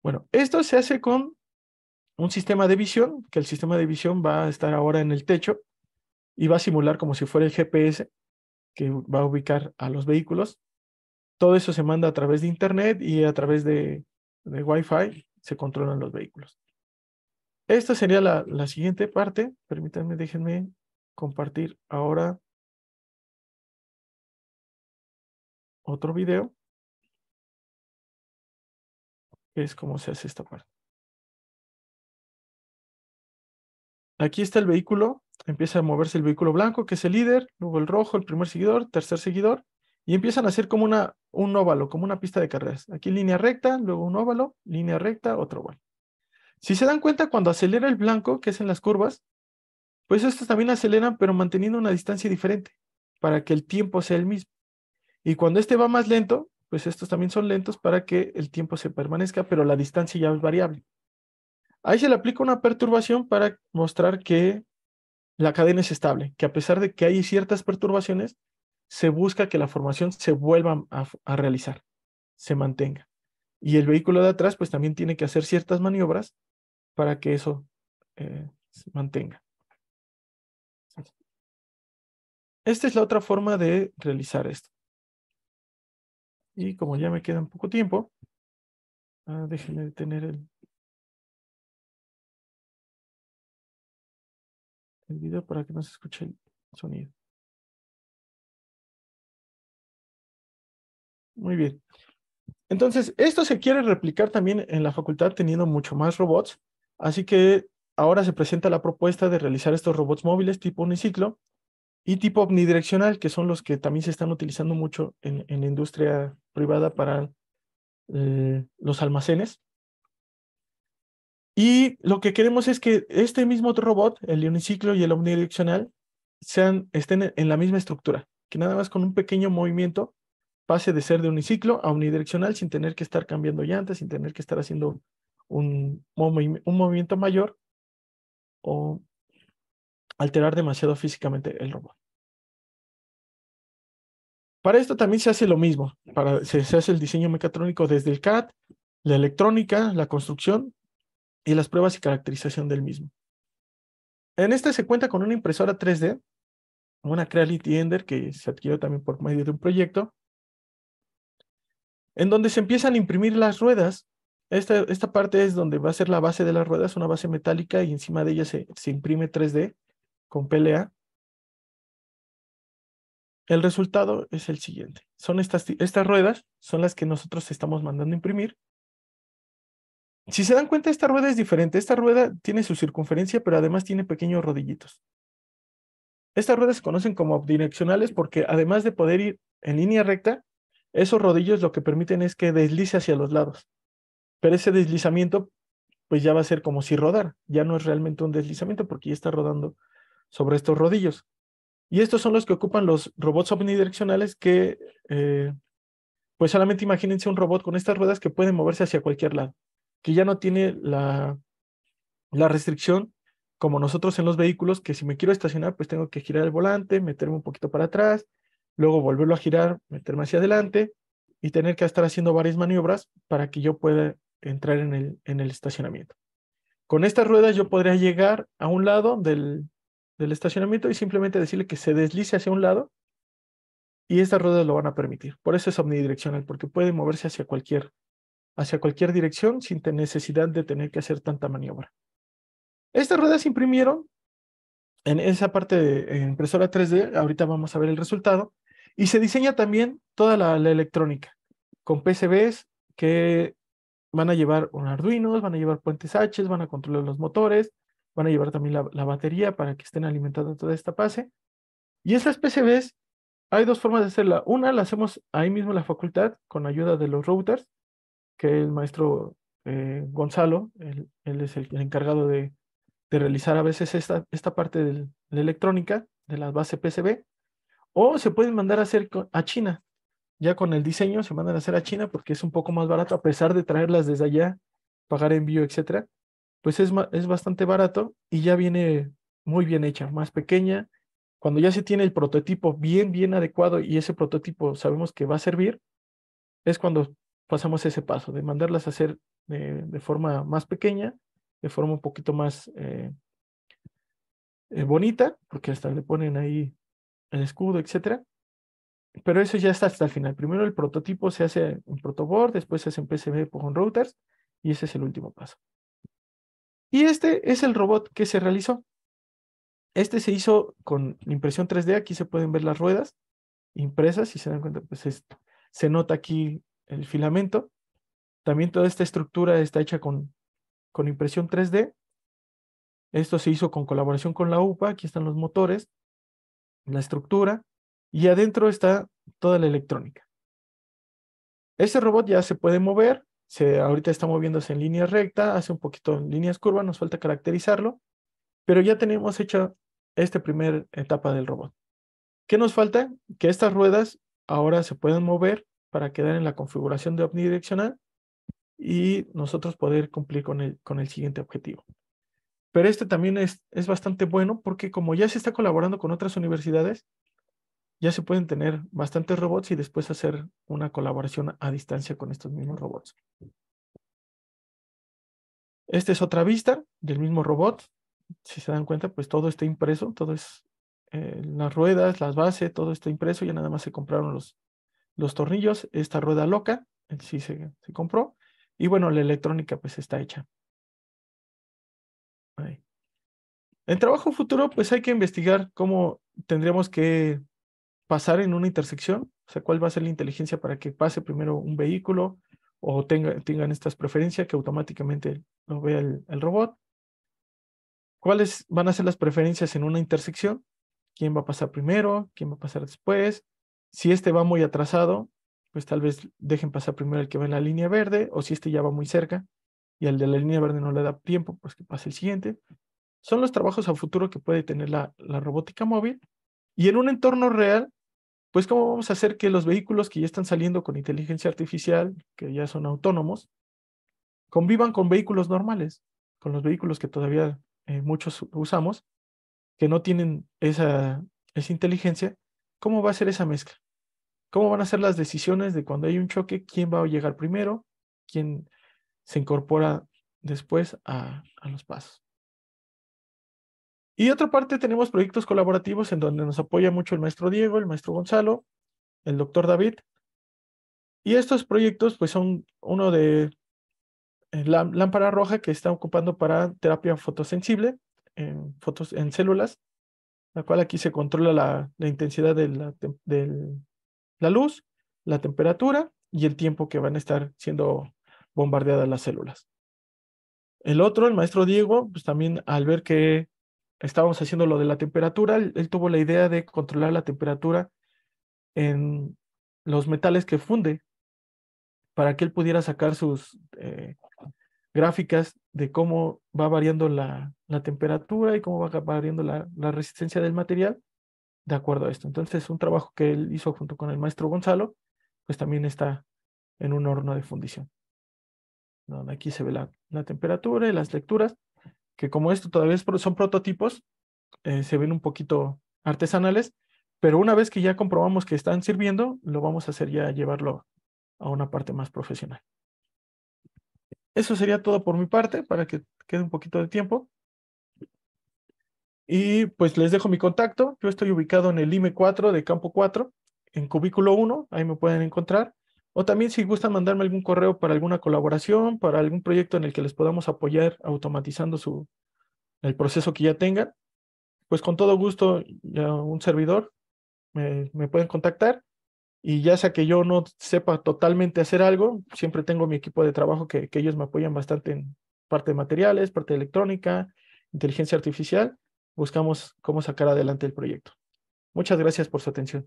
Bueno, esto se hace con un sistema de visión, que el sistema de visión va a estar ahora en el techo y va a simular como si fuera el GPS que va a ubicar a los vehículos. Todo eso se manda a través de Internet y a través de, de Wi-Fi se controlan los vehículos. Esta sería la, siguiente parte. Permítanme, déjenme compartir ahora otro video. Es cómo se hace esta parte. Aquí está el vehículo. Empieza a moverse el vehículo blanco, que es el líder, luego el rojo, el primer seguidor, tercer seguidor, y empiezan a hacer como una, un óvalo, como una pista de carreras. Aquí línea recta, luego un óvalo, línea recta, otro óvalo. Si se dan cuenta, cuando acelera el blanco, que es en las curvas, pues estos también aceleran, pero manteniendo una distancia diferente, para que el tiempo sea el mismo. Y cuando este va más lento, pues estos también son lentos para que el tiempo se permanezca, pero la distancia ya es variable. Ahí se le aplica una perturbación para mostrar que la cadena es estable, que a pesar de que hay ciertas perturbaciones, se busca que la formación se vuelva a, realizar, se mantenga. Y el vehículo de atrás, pues también tiene que hacer ciertas maniobras para que eso eh, se mantenga. Esta es la otra forma de realizar esto. Y como ya me queda un poco tiempo, ah, déjenme detener el video para que no se escuche el sonido. Muy bien. Entonces, esto se quiere replicar también en la facultad teniendo mucho más robots, así que ahora se presenta la propuesta de realizar estos robots móviles tipo uniciclo y tipo omnidireccional, que son los que también se están utilizando mucho en, la industria privada para eh, los almacenes. Y lo que queremos es que este mismo robot, el uniciclo y el omnidireccional, sean, estén en la misma estructura, que nada más con un pequeño movimiento pase de ser de uniciclo a unidireccional sin tener que estar cambiando llantas, sin tener que estar haciendo un, un movimiento mayor o alterar demasiado físicamente el robot. Para esto también se hace lo mismo, para, se, hace el diseño mecatrónico desde el CAD, la electrónica, la construcción y las pruebas y caracterización del mismo. En este se cuenta con una impresora 3D, una Creality Ender que se adquirió también por medio de un proyecto, en donde se empiezan a imprimir las ruedas. Esta, esta parte es donde va a ser la base de las ruedas, una base metálica y encima de ella se, imprime 3D con PLA. El resultado es el siguiente. Son estas, estas ruedas, son las que nosotros estamos mandando a imprimir. Si se dan cuenta, esta rueda es diferente. Esta rueda tiene su circunferencia, pero además tiene pequeños rodillitos. Estas ruedas se conocen como direccionales porque además de poder ir en línea recta, esos rodillos lo que permiten es que deslice hacia los lados, pero ese deslizamiento pues ya va a ser como si rodar, ya no es realmente un deslizamiento porque ya está rodando sobre estos rodillos. Y estos son los que ocupan los robots omnidireccionales que, eh, pues solamente imagínense un robot con estas ruedas que puede moverse hacia cualquier lado, que ya no tiene la, la restricción como nosotros en los vehículos, que si me quiero estacionar, pues tengo que girar el volante, meterme un poquito para atrás, luego volverlo a girar, meterme hacia adelante y tener que estar haciendo varias maniobras para que yo pueda entrar en el, en el estacionamiento. Con estas ruedas yo podría llegar a un lado del, del estacionamiento y simplemente decirle que se deslice hacia un lado y estas ruedas lo van a permitir. Por eso es omnidireccional, porque puede moverse hacia cualquier, hacia cualquier dirección sin necesidad de tener que hacer tanta maniobra. Estas ruedas se imprimieron en esa parte de impresora 3D, ahorita vamos a ver el resultado, y se diseña también toda la, electrónica con PCBs que van a llevar un Arduinos, van a llevar puentes H, van a controlar los motores, van a llevar también la, batería para que estén alimentando toda esta base. Y esas PCBs, hay dos formas de hacerla. Una la hacemos ahí mismo en la facultad con ayuda de los routers, que el maestro eh, Gonzalo, él, es el, encargado de, de, realizar a veces esta, esta parte de la electrónica de la base PCB. O se pueden mandar a hacer a China. Ya con el diseño se mandan a hacer a China porque es un poco más barato, a pesar de traerlas desde allá, pagar envío, etcétera. Pues es, es bastante barato y ya viene muy bien hecha, más pequeña. Cuando ya se tiene el prototipo bien, bien adecuado y ese prototipo sabemos que va a servir, es cuando pasamos ese paso de mandarlas a hacer de, forma más pequeña, de forma un poquito más eh, eh, bonita, porque hasta le ponen ahí el escudo, etcétera. Pero eso ya está hasta el final. Primero el prototipo se hace en protoboard, después se hace en PCB con routers y ese es el último paso. Y este es el robot que se realizó. Este se hizo con impresión 3D. Aquí se pueden ver las ruedas impresas. Si se dan cuenta, pues se nota aquí el filamento. También toda esta estructura está hecha con, con impresión 3D. Esto se hizo con colaboración con la UPA. Aquí están los motores la estructura y adentro está toda la electrónica. Ese robot ya se puede mover, se, ahorita está moviéndose en línea recta, hace un poquito en líneas curvas, nos falta caracterizarlo, pero ya tenemos hecha esta primera etapa del robot. ¿Qué nos falta? Que estas ruedas ahora se puedan mover para quedar en la configuración de omnidireccional y nosotros poder cumplir con con el siguiente objetivo. Pero este también es, bastante bueno porque como ya se está colaborando con otras universidades, ya se pueden tener bastantes robots y después hacer una colaboración a distancia con estos mismos robots. Esta es otra vista del mismo robot. Si se dan cuenta, pues todo está impreso, todo es eh, las ruedas, las bases, todo está impreso. Ya nada más se compraron los, los tornillos. Esta rueda loca, sí se, se compró. Y bueno, la electrónica pues está hecha. En trabajo futuro, pues hay que investigar cómo tendríamos que pasar en una intersección, o sea, cuál va a ser la inteligencia para que pase primero un vehículo o tengan estas preferencias que automáticamente lo vea el robot. ¿Cuáles van a ser las preferencias en una intersección? ¿Quién va a pasar primero? ¿Quién va a pasar después? Si este va muy atrasado, pues tal vez dejen pasar primero el que va en la línea verde o si este ya va muy cerca, y el de la línea verde no le da tiempo, pues que pase el siguiente. Son los trabajos a futuro que puede tener la, robótica móvil. Y en un entorno real, pues cómo vamos a hacer que los vehículos que ya están saliendo con inteligencia artificial, que ya son autónomos, convivan con vehículos normales, con los vehículos que todavía eh, muchos usamos, que no tienen esa, esa inteligencia, ¿cómo va a ser esa mezcla? ¿Cómo van a ser las decisiones de cuando hay un choque? ¿Quién va a llegar primero? ¿Quién se incorpora después a, los pasos. Y otra parte tenemos proyectos colaborativos en donde nos apoya mucho el maestro Diego, el maestro Gonzalo, el doctor David. Y estos proyectos pues son uno de eh, la lámpara roja que está ocupando para terapia fotosensible en, fotos, en células, la cual aquí se controla la, intensidad de la luz, la temperatura y el tiempo que van a estar siendo bombardeadas las células. El otro, el maestro Diego, pues también al ver que estábamos haciendo lo de la temperatura, él, tuvo la idea de controlar la temperatura en los metales que funde para que él pudiera sacar sus eh, gráficas de cómo va variando la, temperatura y cómo va variando la, la resistencia del material de acuerdo a esto. Entonces, un trabajo que él hizo junto con el maestro Gonzalo, pues también está en un horno de fundición aquí se ve la, temperatura y las lecturas, que como esto todavía son prototipos, eh, se ven un poquito artesanales, pero una vez que ya comprobamos que están sirviendo, lo vamos a hacer ya llevarlo a una parte más profesional. Eso sería todo por mi parte para que quede un poquito de tiempo. Y pues les dejo mi contacto. Yo estoy ubicado en el IME 4 de Campo 4, en cubículo 1, ahí me pueden encontrar. O también si gustan mandarme algún correo para alguna colaboración, para algún proyecto en el que les podamos apoyar automatizando su, el proceso que ya tengan, pues con todo gusto, un servidor me, pueden contactar y ya sea que yo no sepa totalmente hacer algo, siempre tengo mi equipo de trabajo que, que, ellos me apoyan bastante en parte de materiales, parte electrónica, inteligencia artificial. Buscamos cómo sacar adelante el proyecto. Muchas gracias por su atención.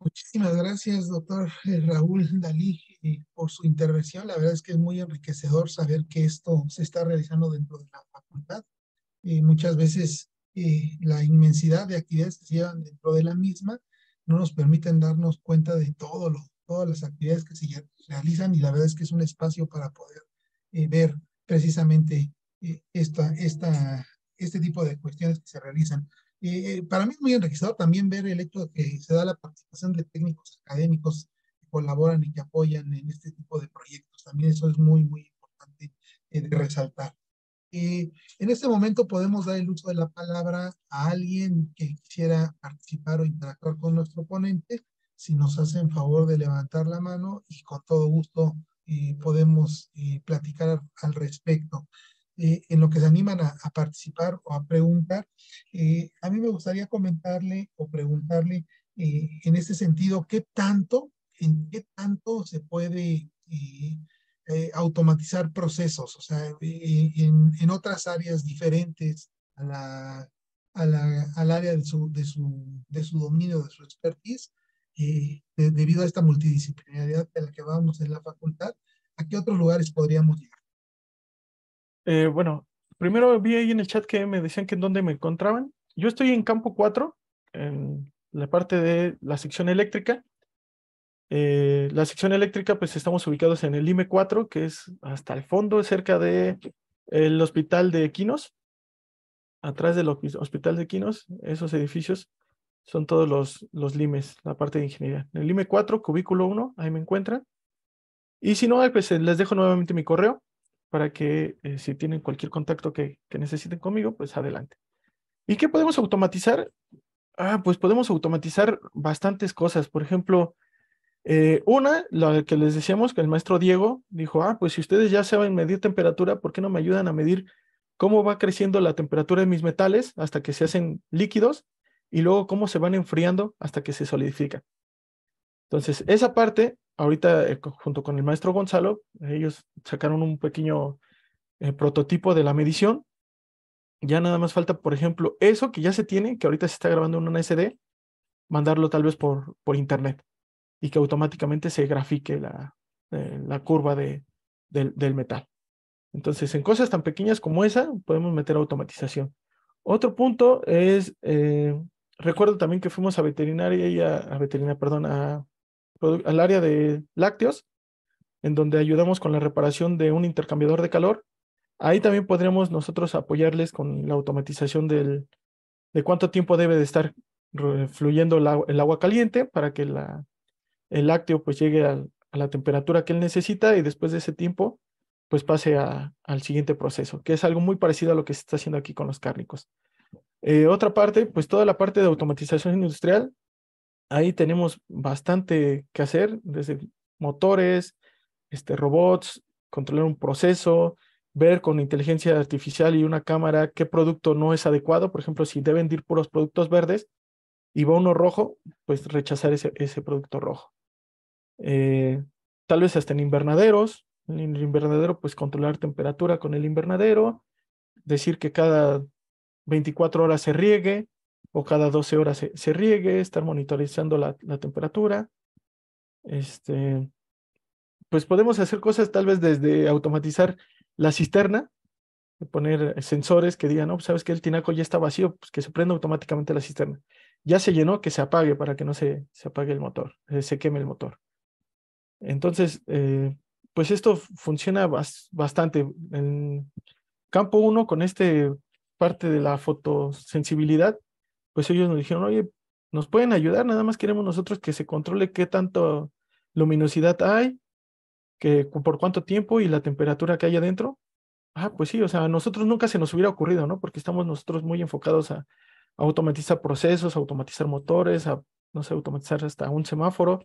Muchísimas gracias, doctor eh, Raúl Dalí, eh, por su intervención. La verdad es que es muy enriquecedor saber que esto se está realizando dentro de la facultad. Eh, muchas veces la inmensidad de actividades que se llevan dentro de la misma no nos permiten darnos cuenta de todo lo, todas las actividades que se realizan y la verdad es que es un espacio para poder ver precisamente esta, esta, este tipo de cuestiones que se realizan. Eh, eh, para mí es muy enriquecedor también ver el hecho de que se da la participación de técnicos académicos que colaboran y que apoyan en este tipo de proyectos. También eso es muy, muy importante eh, de resaltar. en este momento podemos dar el uso de la palabra a alguien que quisiera participar o interactuar con nuestro ponente, si nos hacen favor de levantar la mano y con todo gusto podemos platicar al respecto. Eh, en lo que se animan a, participar o a preguntar. Eh, a mí me gustaría comentarle o preguntarle eh, en este sentido, ¿qué tanto, en qué tanto se puede automatizar procesos? O sea, en, otras áreas diferentes a la, al área de su, dominio, de su expertise, debido a esta multidisciplinaridad de la que vamos en la facultad, ¿a qué otros lugares podríamos llegar? Eh, bueno, primero vi ahí en el chat que me decían que en dónde me encontraban. Yo estoy en campo 4, en la parte de la sección eléctrica. Eh, la sección eléctrica, pues estamos ubicados en el IME 4, que es hasta el fondo, cerca del el hospital de Quinos. Atrás del hospital de Quinos, esos edificios son todos los, los limes, la parte de ingeniería. En el IME 4, cubículo 1, ahí me encuentran. Y si no, pues les dejo nuevamente mi correo, para que eh, si tienen cualquier contacto que, necesiten conmigo, pues adelante. ¿Y qué podemos automatizar? Ah, pues podemos automatizar bastantes cosas. Por ejemplo, eh, una, la que les decíamos que el maestro Diego dijo, ah, pues si ustedes ya saben medir temperatura, ¿por qué no me ayudan a medir cómo va creciendo la temperatura de mis metales hasta que se hacen líquidos y luego cómo se van enfriando hasta que se solidifica entonces, esa parte, ahorita eh, junto con el maestro Gonzalo, ellos sacaron un pequeño eh, prototipo de la medición. Ya nada más falta, por ejemplo, eso que ya se tiene, que ahorita se está grabando en una SD, mandarlo tal vez por, por internet y que automáticamente se grafique la, eh, la curva de, del, metal. Entonces, en cosas tan pequeñas como esa, podemos meter automatización. Otro punto es, recuerdo también que fuimos a veterinaria y a veterinaria, perdón, a, al área de lácteos, en donde ayudamos con la reparación de un intercambiador de calor. Ahí también podremos nosotros apoyarles con la automatización del, de cuánto tiempo debe de estar fluyendo el agua, caliente para que el lácteo pues llegue a, la temperatura que él necesita y después de ese tiempo pues pase al siguiente proceso, que es algo muy parecido a lo que se está haciendo aquí con los cárnicos. Eh, otra parte, pues toda la parte de automatización industrial, ahí tenemos bastante que hacer, desde motores, este, robots, controlar un proceso, ver con inteligencia artificial y una cámara qué producto no es adecuado. Por ejemplo, si deben ir puros productos verdes y va uno rojo, pues rechazar ese, producto rojo. Eh, tal vez hasta en invernaderos. En el invernadero, pues controlar temperatura con el invernadero, decir que cada 24 horas se riegue, o cada 12 horas se, riegue, estar monitorizando la, temperatura. Este, pues podemos hacer cosas tal vez desde automatizar la cisterna, poner sensores que digan, no, pues, sabes que el tinaco ya está vacío, pues que se prenda automáticamente la cisterna. Ya se llenó, que se apague para que no se, se apague el motor, eh, se queme el motor. Entonces, eh, pues esto funciona bastante. En campo 1, con este parte de la fotosensibilidad, pues ellos nos dijeron, oye, nos pueden ayudar, nada más queremos nosotros que se controle qué tanto luminosidad hay, que por cuánto tiempo y la temperatura que hay adentro. Ah, pues sí, o sea, a nosotros nunca se nos hubiera ocurrido, ¿no? Porque estamos nosotros muy enfocados a, automatizar procesos, a automatizar motores, a, no sé, automatizar hasta un semáforo,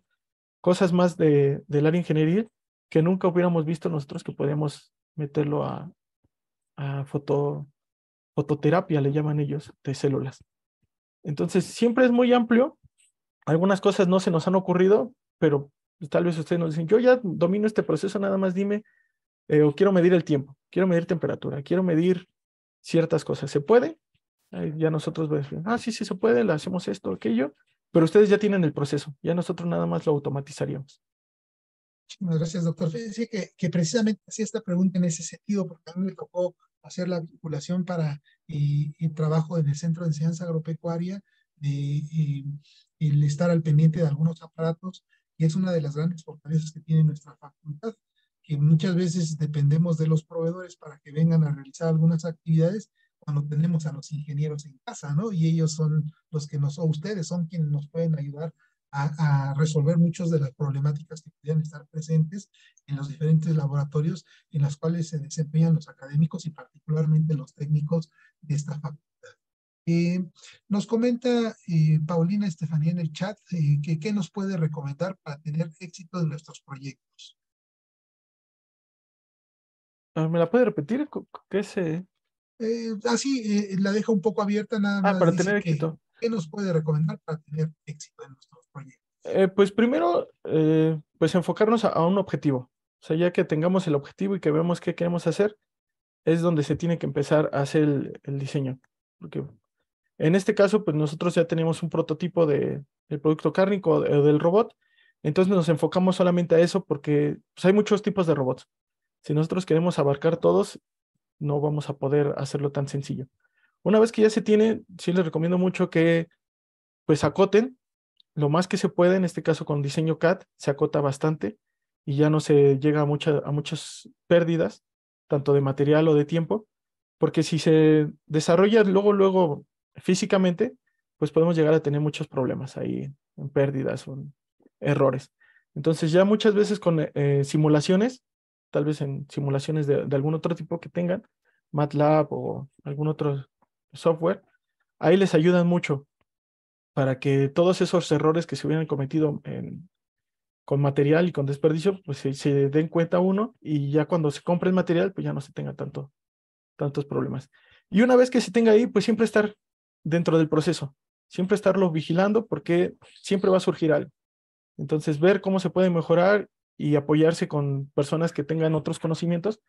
cosas más de, del área ingeniería que nunca hubiéramos visto nosotros que podíamos meterlo a, a foto, fototerapia, le llaman ellos, de células. Entonces, siempre es muy amplio. Algunas cosas no se nos han ocurrido, pero pues, tal vez ustedes nos dicen, yo ya domino este proceso, nada más dime, eh, o quiero medir el tiempo, quiero medir temperatura, quiero medir ciertas cosas. ¿Se puede? ya nosotros decimos, ah, sí, sí se puede, le hacemos esto, aquello, pero ustedes ya tienen el proceso, ya nosotros nada más lo automatizaríamos muchas gracias, doctor. fíjese que, que precisamente hacía esta pregunta en ese sentido, porque a mí me tocó hacer la vinculación para el trabajo en el Centro de Enseñanza Agropecuaria, de el estar al pendiente de algunos aparatos, y es una de las grandes fortalezas que tiene nuestra facultad, que muchas veces dependemos de los proveedores para que vengan a realizar algunas actividades cuando tenemos a los ingenieros en casa, ¿no? Y ellos son los que nos, o ustedes son quienes nos pueden ayudar a, resolver muchas de las problemáticas que pudieran estar presentes en los diferentes laboratorios en los cuales se desempeñan los académicos y particularmente los técnicos de esta facultad. Eh, nos comenta eh, Paulina Estefanía en el chat eh, que qué nos puede recomendar para tener éxito en nuestros proyectos. Ah, ¿Me la puede repetir? ¿Qué se...? así, la deja un poco abierta nada ah, más. Ah, para tener éxito. ¿Qué nos puede recomendar para tener éxito en nuestros eh, pues primero, eh, pues enfocarnos a, un objetivo. O sea, ya que tengamos el objetivo y que vemos qué queremos hacer, es donde se tiene que empezar a hacer el, diseño. Porque en este caso, pues nosotros ya tenemos un prototipo de, del producto cárnico o del robot. Entonces nos enfocamos solamente a eso porque pues, hay muchos tipos de robots. Si nosotros queremos abarcar todos, no vamos a poder hacerlo tan sencillo. Una vez que ya se tiene, sí les recomiendo mucho que pues acoten lo más que se puede, en este caso con diseño CAD, se acota bastante y ya no se llega a, a muchas pérdidas, tanto de material o de tiempo, porque si se desarrolla luego, luego físicamente, pues podemos llegar a tener muchos problemas ahí en pérdidas o errores. Entonces ya muchas veces con eh, simulaciones, tal vez en simulaciones de, algún otro tipo que tengan, MATLAB o algún otro software, ahí les ayudan mucho para que todos esos errores que se hubieran cometido con material y con desperdicio, pues se, den cuenta uno y ya cuando se compre el material, pues ya no se tenga tanto, tantos problemas. Y una vez que se tenga ahí, pues siempre estar dentro del proceso, siempre estarlo vigilando porque siempre va a surgir algo. Entonces, ver cómo se puede mejorar y apoyarse con personas que tengan otros conocimientos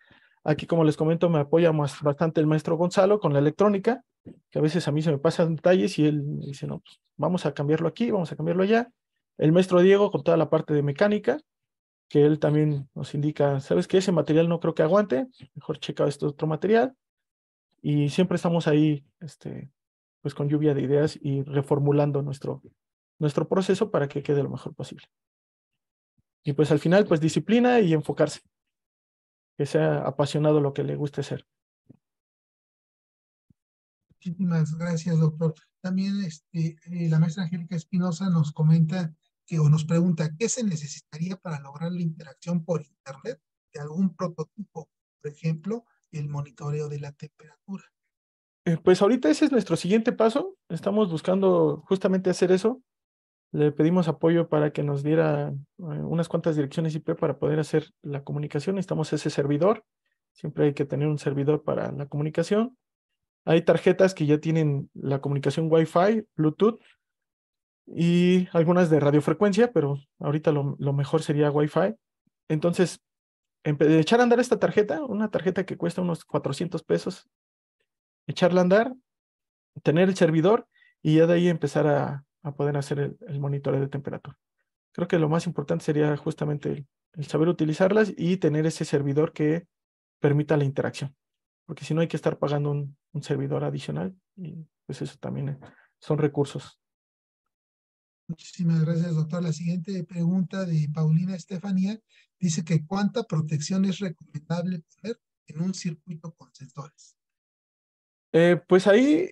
Aquí, como les comento, me apoya más, bastante el maestro Gonzalo con la electrónica, que a veces a mí se me pasan detalles y él me dice, no, pues, vamos a cambiarlo aquí, vamos a cambiarlo allá. El maestro Diego con toda la parte de mecánica, que él también nos indica, ¿sabes qué? Ese material no creo que aguante, mejor checa este otro material. Y siempre estamos ahí, este, pues con lluvia de ideas y reformulando nuestro, nuestro proceso para que quede lo mejor posible. Y pues al final, pues disciplina y enfocarse que sea apasionado lo que le guste hacer. Muchísimas gracias, doctor. También este, eh, la maestra Angélica Espinosa nos comenta que, o nos pregunta qué se necesitaría para lograr la interacción por Internet de algún prototipo, por ejemplo, el monitoreo de la temperatura. Eh, pues ahorita ese es nuestro siguiente paso. Estamos buscando justamente hacer eso, le pedimos apoyo para que nos diera eh, unas cuantas direcciones IP para poder hacer la comunicación. Necesitamos ese servidor. Siempre hay que tener un servidor para la comunicación. Hay tarjetas que ya tienen la comunicación Wi-Fi, Bluetooth y algunas de radiofrecuencia, pero ahorita lo, mejor sería Wi-Fi. Entonces, echar a andar esta tarjeta, una tarjeta que cuesta unos 400 pesos, echarla a andar, tener el servidor y ya de ahí empezar a, a poder hacer el, monitoreo de temperatura. Creo que lo más importante sería justamente el, saber utilizarlas y tener ese servidor que permita la interacción, porque si no hay que estar pagando un, servidor adicional y pues eso también eh, son recursos. Muchísimas gracias, doctor. La siguiente pregunta de Paulina Estefanía dice que cuánta protección es recomendable poner en un circuito con sensores. Eh, pues ahí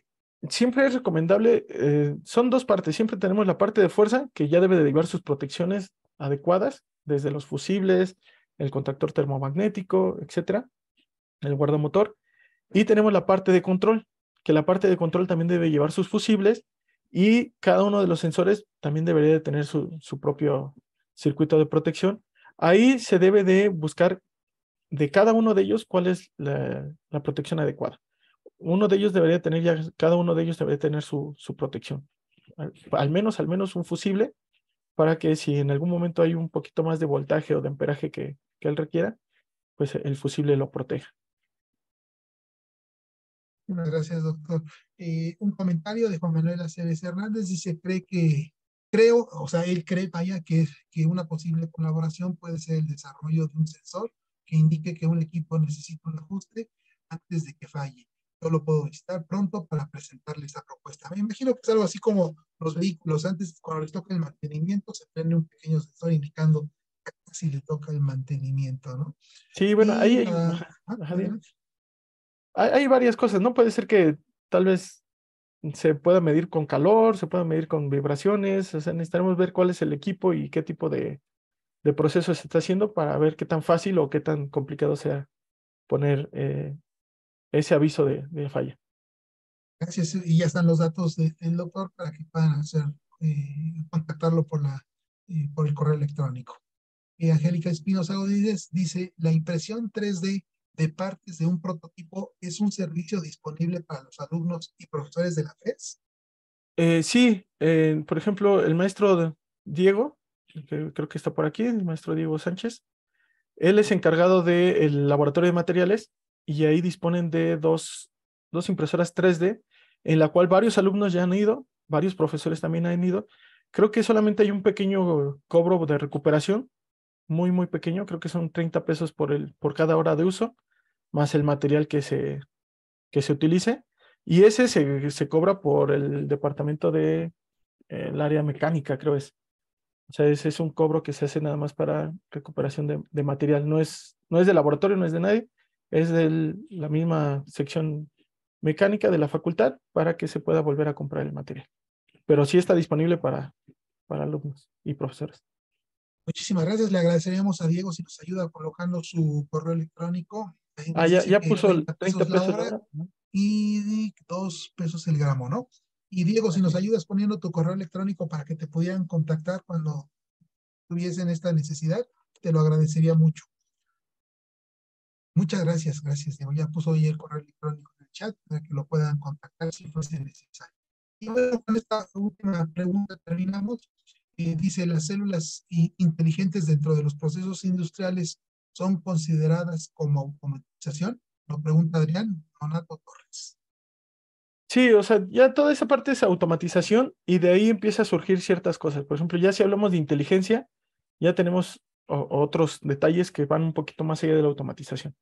siempre es recomendable, eh, son dos partes, siempre tenemos la parte de fuerza que ya debe derivar sus protecciones adecuadas, desde los fusibles, el contactor termomagnético, etcétera, el guardamotor, y tenemos la parte de control, que la parte de control también debe llevar sus fusibles y cada uno de los sensores también debería de tener su, propio circuito de protección. Ahí se debe de buscar de cada uno de ellos cuál es la protección adecuada uno de ellos debería tener ya, cada uno de ellos debería tener su, su protección. Al, menos, al menos un fusible para que si en algún momento hay un poquito más de voltaje o de emperaje que, él requiera, pues el fusible lo proteja. Muchas gracias, doctor. Eh, un comentario de Juan Manuel Aceves Hernández dice, cree que, creo, o sea, él cree, vaya, que, que una posible colaboración puede ser el desarrollo de un sensor que indique que un equipo necesita un ajuste antes de que falle yo lo puedo visitar pronto para presentarle esa propuesta. Me imagino que es algo así como los vehículos. Antes, cuando les toca el mantenimiento, se prende un pequeño sensor indicando si le toca el mantenimiento, ¿no? Sí, bueno, ahí ah, ah, hay, varias cosas, ¿no? Puede ser que tal vez se pueda medir con calor, se pueda medir con vibraciones, o sea, necesitaremos ver cuál es el equipo y qué tipo de, de proceso se está haciendo para ver qué tan fácil o qué tan complicado sea poner eh, ese aviso de, falla. Gracias. Eh, y ya están los datos del doctor para que puedan hacer, eh, contactarlo por, la, eh, por el correo electrónico. y Angélica Espinosa Godínez dice, la impresión 3D de partes de un prototipo es un servicio disponible para los alumnos y profesores de la FES? sí, por ejemplo, el maestro Diego, que creo que está por aquí, el maestro Diego Sánchez, él es encargado del laboratorio de materiales y ahí disponen de dos, dos impresoras 3D, en la cual varios alumnos ya han ido, varios profesores también han ido. Creo que solamente hay un pequeño cobro de recuperación, muy, muy pequeño, creo que son 30 pesos por, el, por cada hora de uso, más el material que se, que se utilice. Y ese se, cobra por el departamento de el área mecánica, creo es. O sea, ese es un cobro que se hace nada más para recuperación de, de material. No es, no es de laboratorio, no es de nadie, es de la misma sección mecánica de la facultad para que se pueda volver a comprar el material. Pero sí está disponible para, para alumnos y profesores. Muchísimas gracias. Le agradeceríamos a Diego si nos ayuda colocando su correo electrónico. Ah, ya, puso el 30 pesos, y dos pesos el gramo, ¿no? Y Diego, si nos ayudas poniendo tu correo electrónico para que te pudieran contactar cuando tuviesen esta necesidad, te lo agradecería mucho. Muchas gracias, gracias. Diego. Ya puso ahí el correo electrónico en el chat para que lo puedan contactar si fuese necesario. Y bueno, con esta última pregunta terminamos. Eh, dice, las células inteligentes dentro de los procesos industriales son consideradas como automatización? Lo pregunta Adrián Donato Torres. Sí, o sea, ya toda esa parte es automatización y de ahí empieza a surgir ciertas cosas. Por ejemplo, ya si hablamos de inteligencia, ya tenemos otros detalles que van un poquito más allá de la automatización.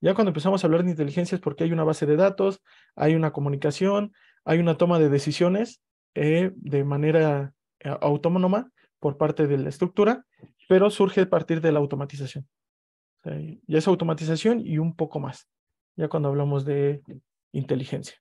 Ya cuando empezamos a hablar de inteligencia es porque hay una base de datos, hay una comunicación, hay una toma de decisiones eh, de manera eh, autónoma por parte de la estructura, pero surge a partir de la automatización. ya es automatización y un poco más, ya cuando hablamos de inteligencia.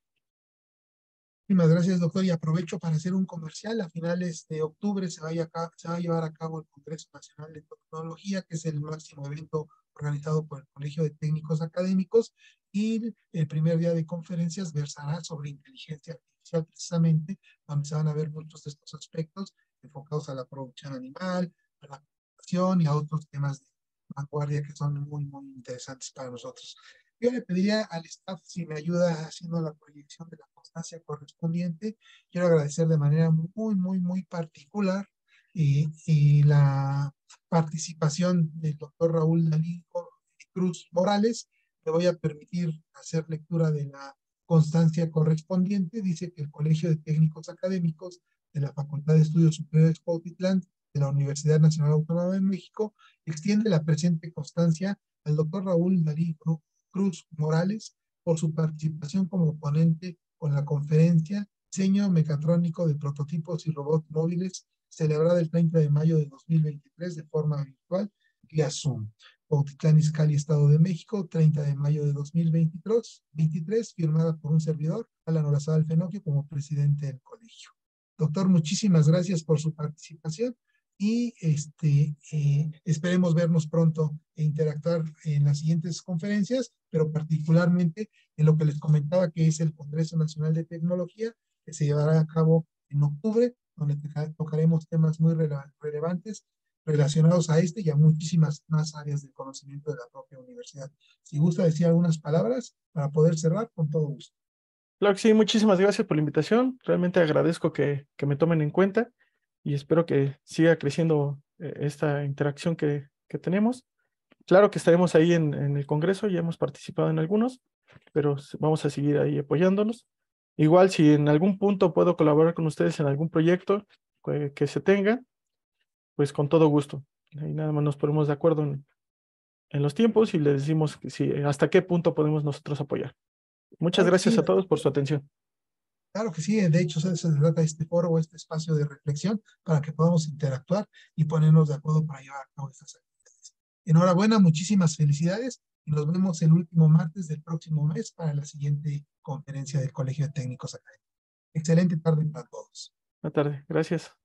Muchísimas gracias, doctor. Y aprovecho para hacer un comercial. A finales de octubre se va, a, llevar a cabo el Congreso Nacional de Tecnología, que es el máximo evento organizado por el Colegio de Técnicos Académicos. Y el primer día de conferencias versará sobre inteligencia artificial, precisamente, donde se van a ver muchos de estos aspectos enfocados a la producción animal, a la computación y a otros temas de vanguardia que son muy, muy interesantes para nosotros. Yo le pediría al staff si me ayuda haciendo la proyección de la constancia correspondiente. Quiero agradecer de manera muy, muy, muy particular y, la participación del doctor Raúl Dalí Cruz Morales. Le voy a permitir hacer lectura de la constancia correspondiente. Dice que el Colegio de Técnicos Académicos de la Facultad de Estudios Superiores Cuautitlán de la Universidad Nacional Autónoma de México extiende la presente constancia al doctor Raúl Dalí Cruz Morales por su participación como ponente con la conferencia Diseño Mecatrónico de Prototipos y Robots Móviles celebrada el 30 de mayo de 2023 de forma virtual vía Zoom. Bautitlán Iscali, Estado de México, 30 de mayo de 2023, 23, firmada por un servidor, Alan Orazada Alfenoque, como presidente del colegio. Doctor, muchísimas gracias por su participación y este, eh, esperemos vernos pronto e interactuar en las siguientes conferencias, pero particularmente en lo que les comentaba, que es el Congreso Nacional de Tecnología, que se llevará a cabo en octubre, donde tocaremos temas muy relevantes relacionados a este y a muchísimas más áreas de conocimiento de la propia universidad. Si gusta decir algunas palabras para poder cerrar, con todo gusto. Claro sí, muchísimas gracias por la invitación. Realmente agradezco que, que me tomen en cuenta y espero que siga creciendo eh, esta interacción que, tenemos. Claro que estaremos ahí en, el Congreso, ya hemos participado en algunos, pero vamos a seguir ahí apoyándonos. Igual si en algún punto puedo colaborar con ustedes en algún proyecto que, se tenga, pues con todo gusto. Ahí nada más nos ponemos de acuerdo en, los tiempos y les decimos si, hasta qué punto podemos nosotros apoyar. Muchas gracias a todos por su atención. Claro que sí, de hecho se, trata este foro o este espacio de reflexión para que podamos interactuar y ponernos de acuerdo para llevar a cabo estas actividades. Enhorabuena, muchísimas felicidades y nos vemos el último martes del próximo mes para la siguiente conferencia del Colegio de Técnicos Académicos. Excelente tarde para todos. Buenas tardes, gracias.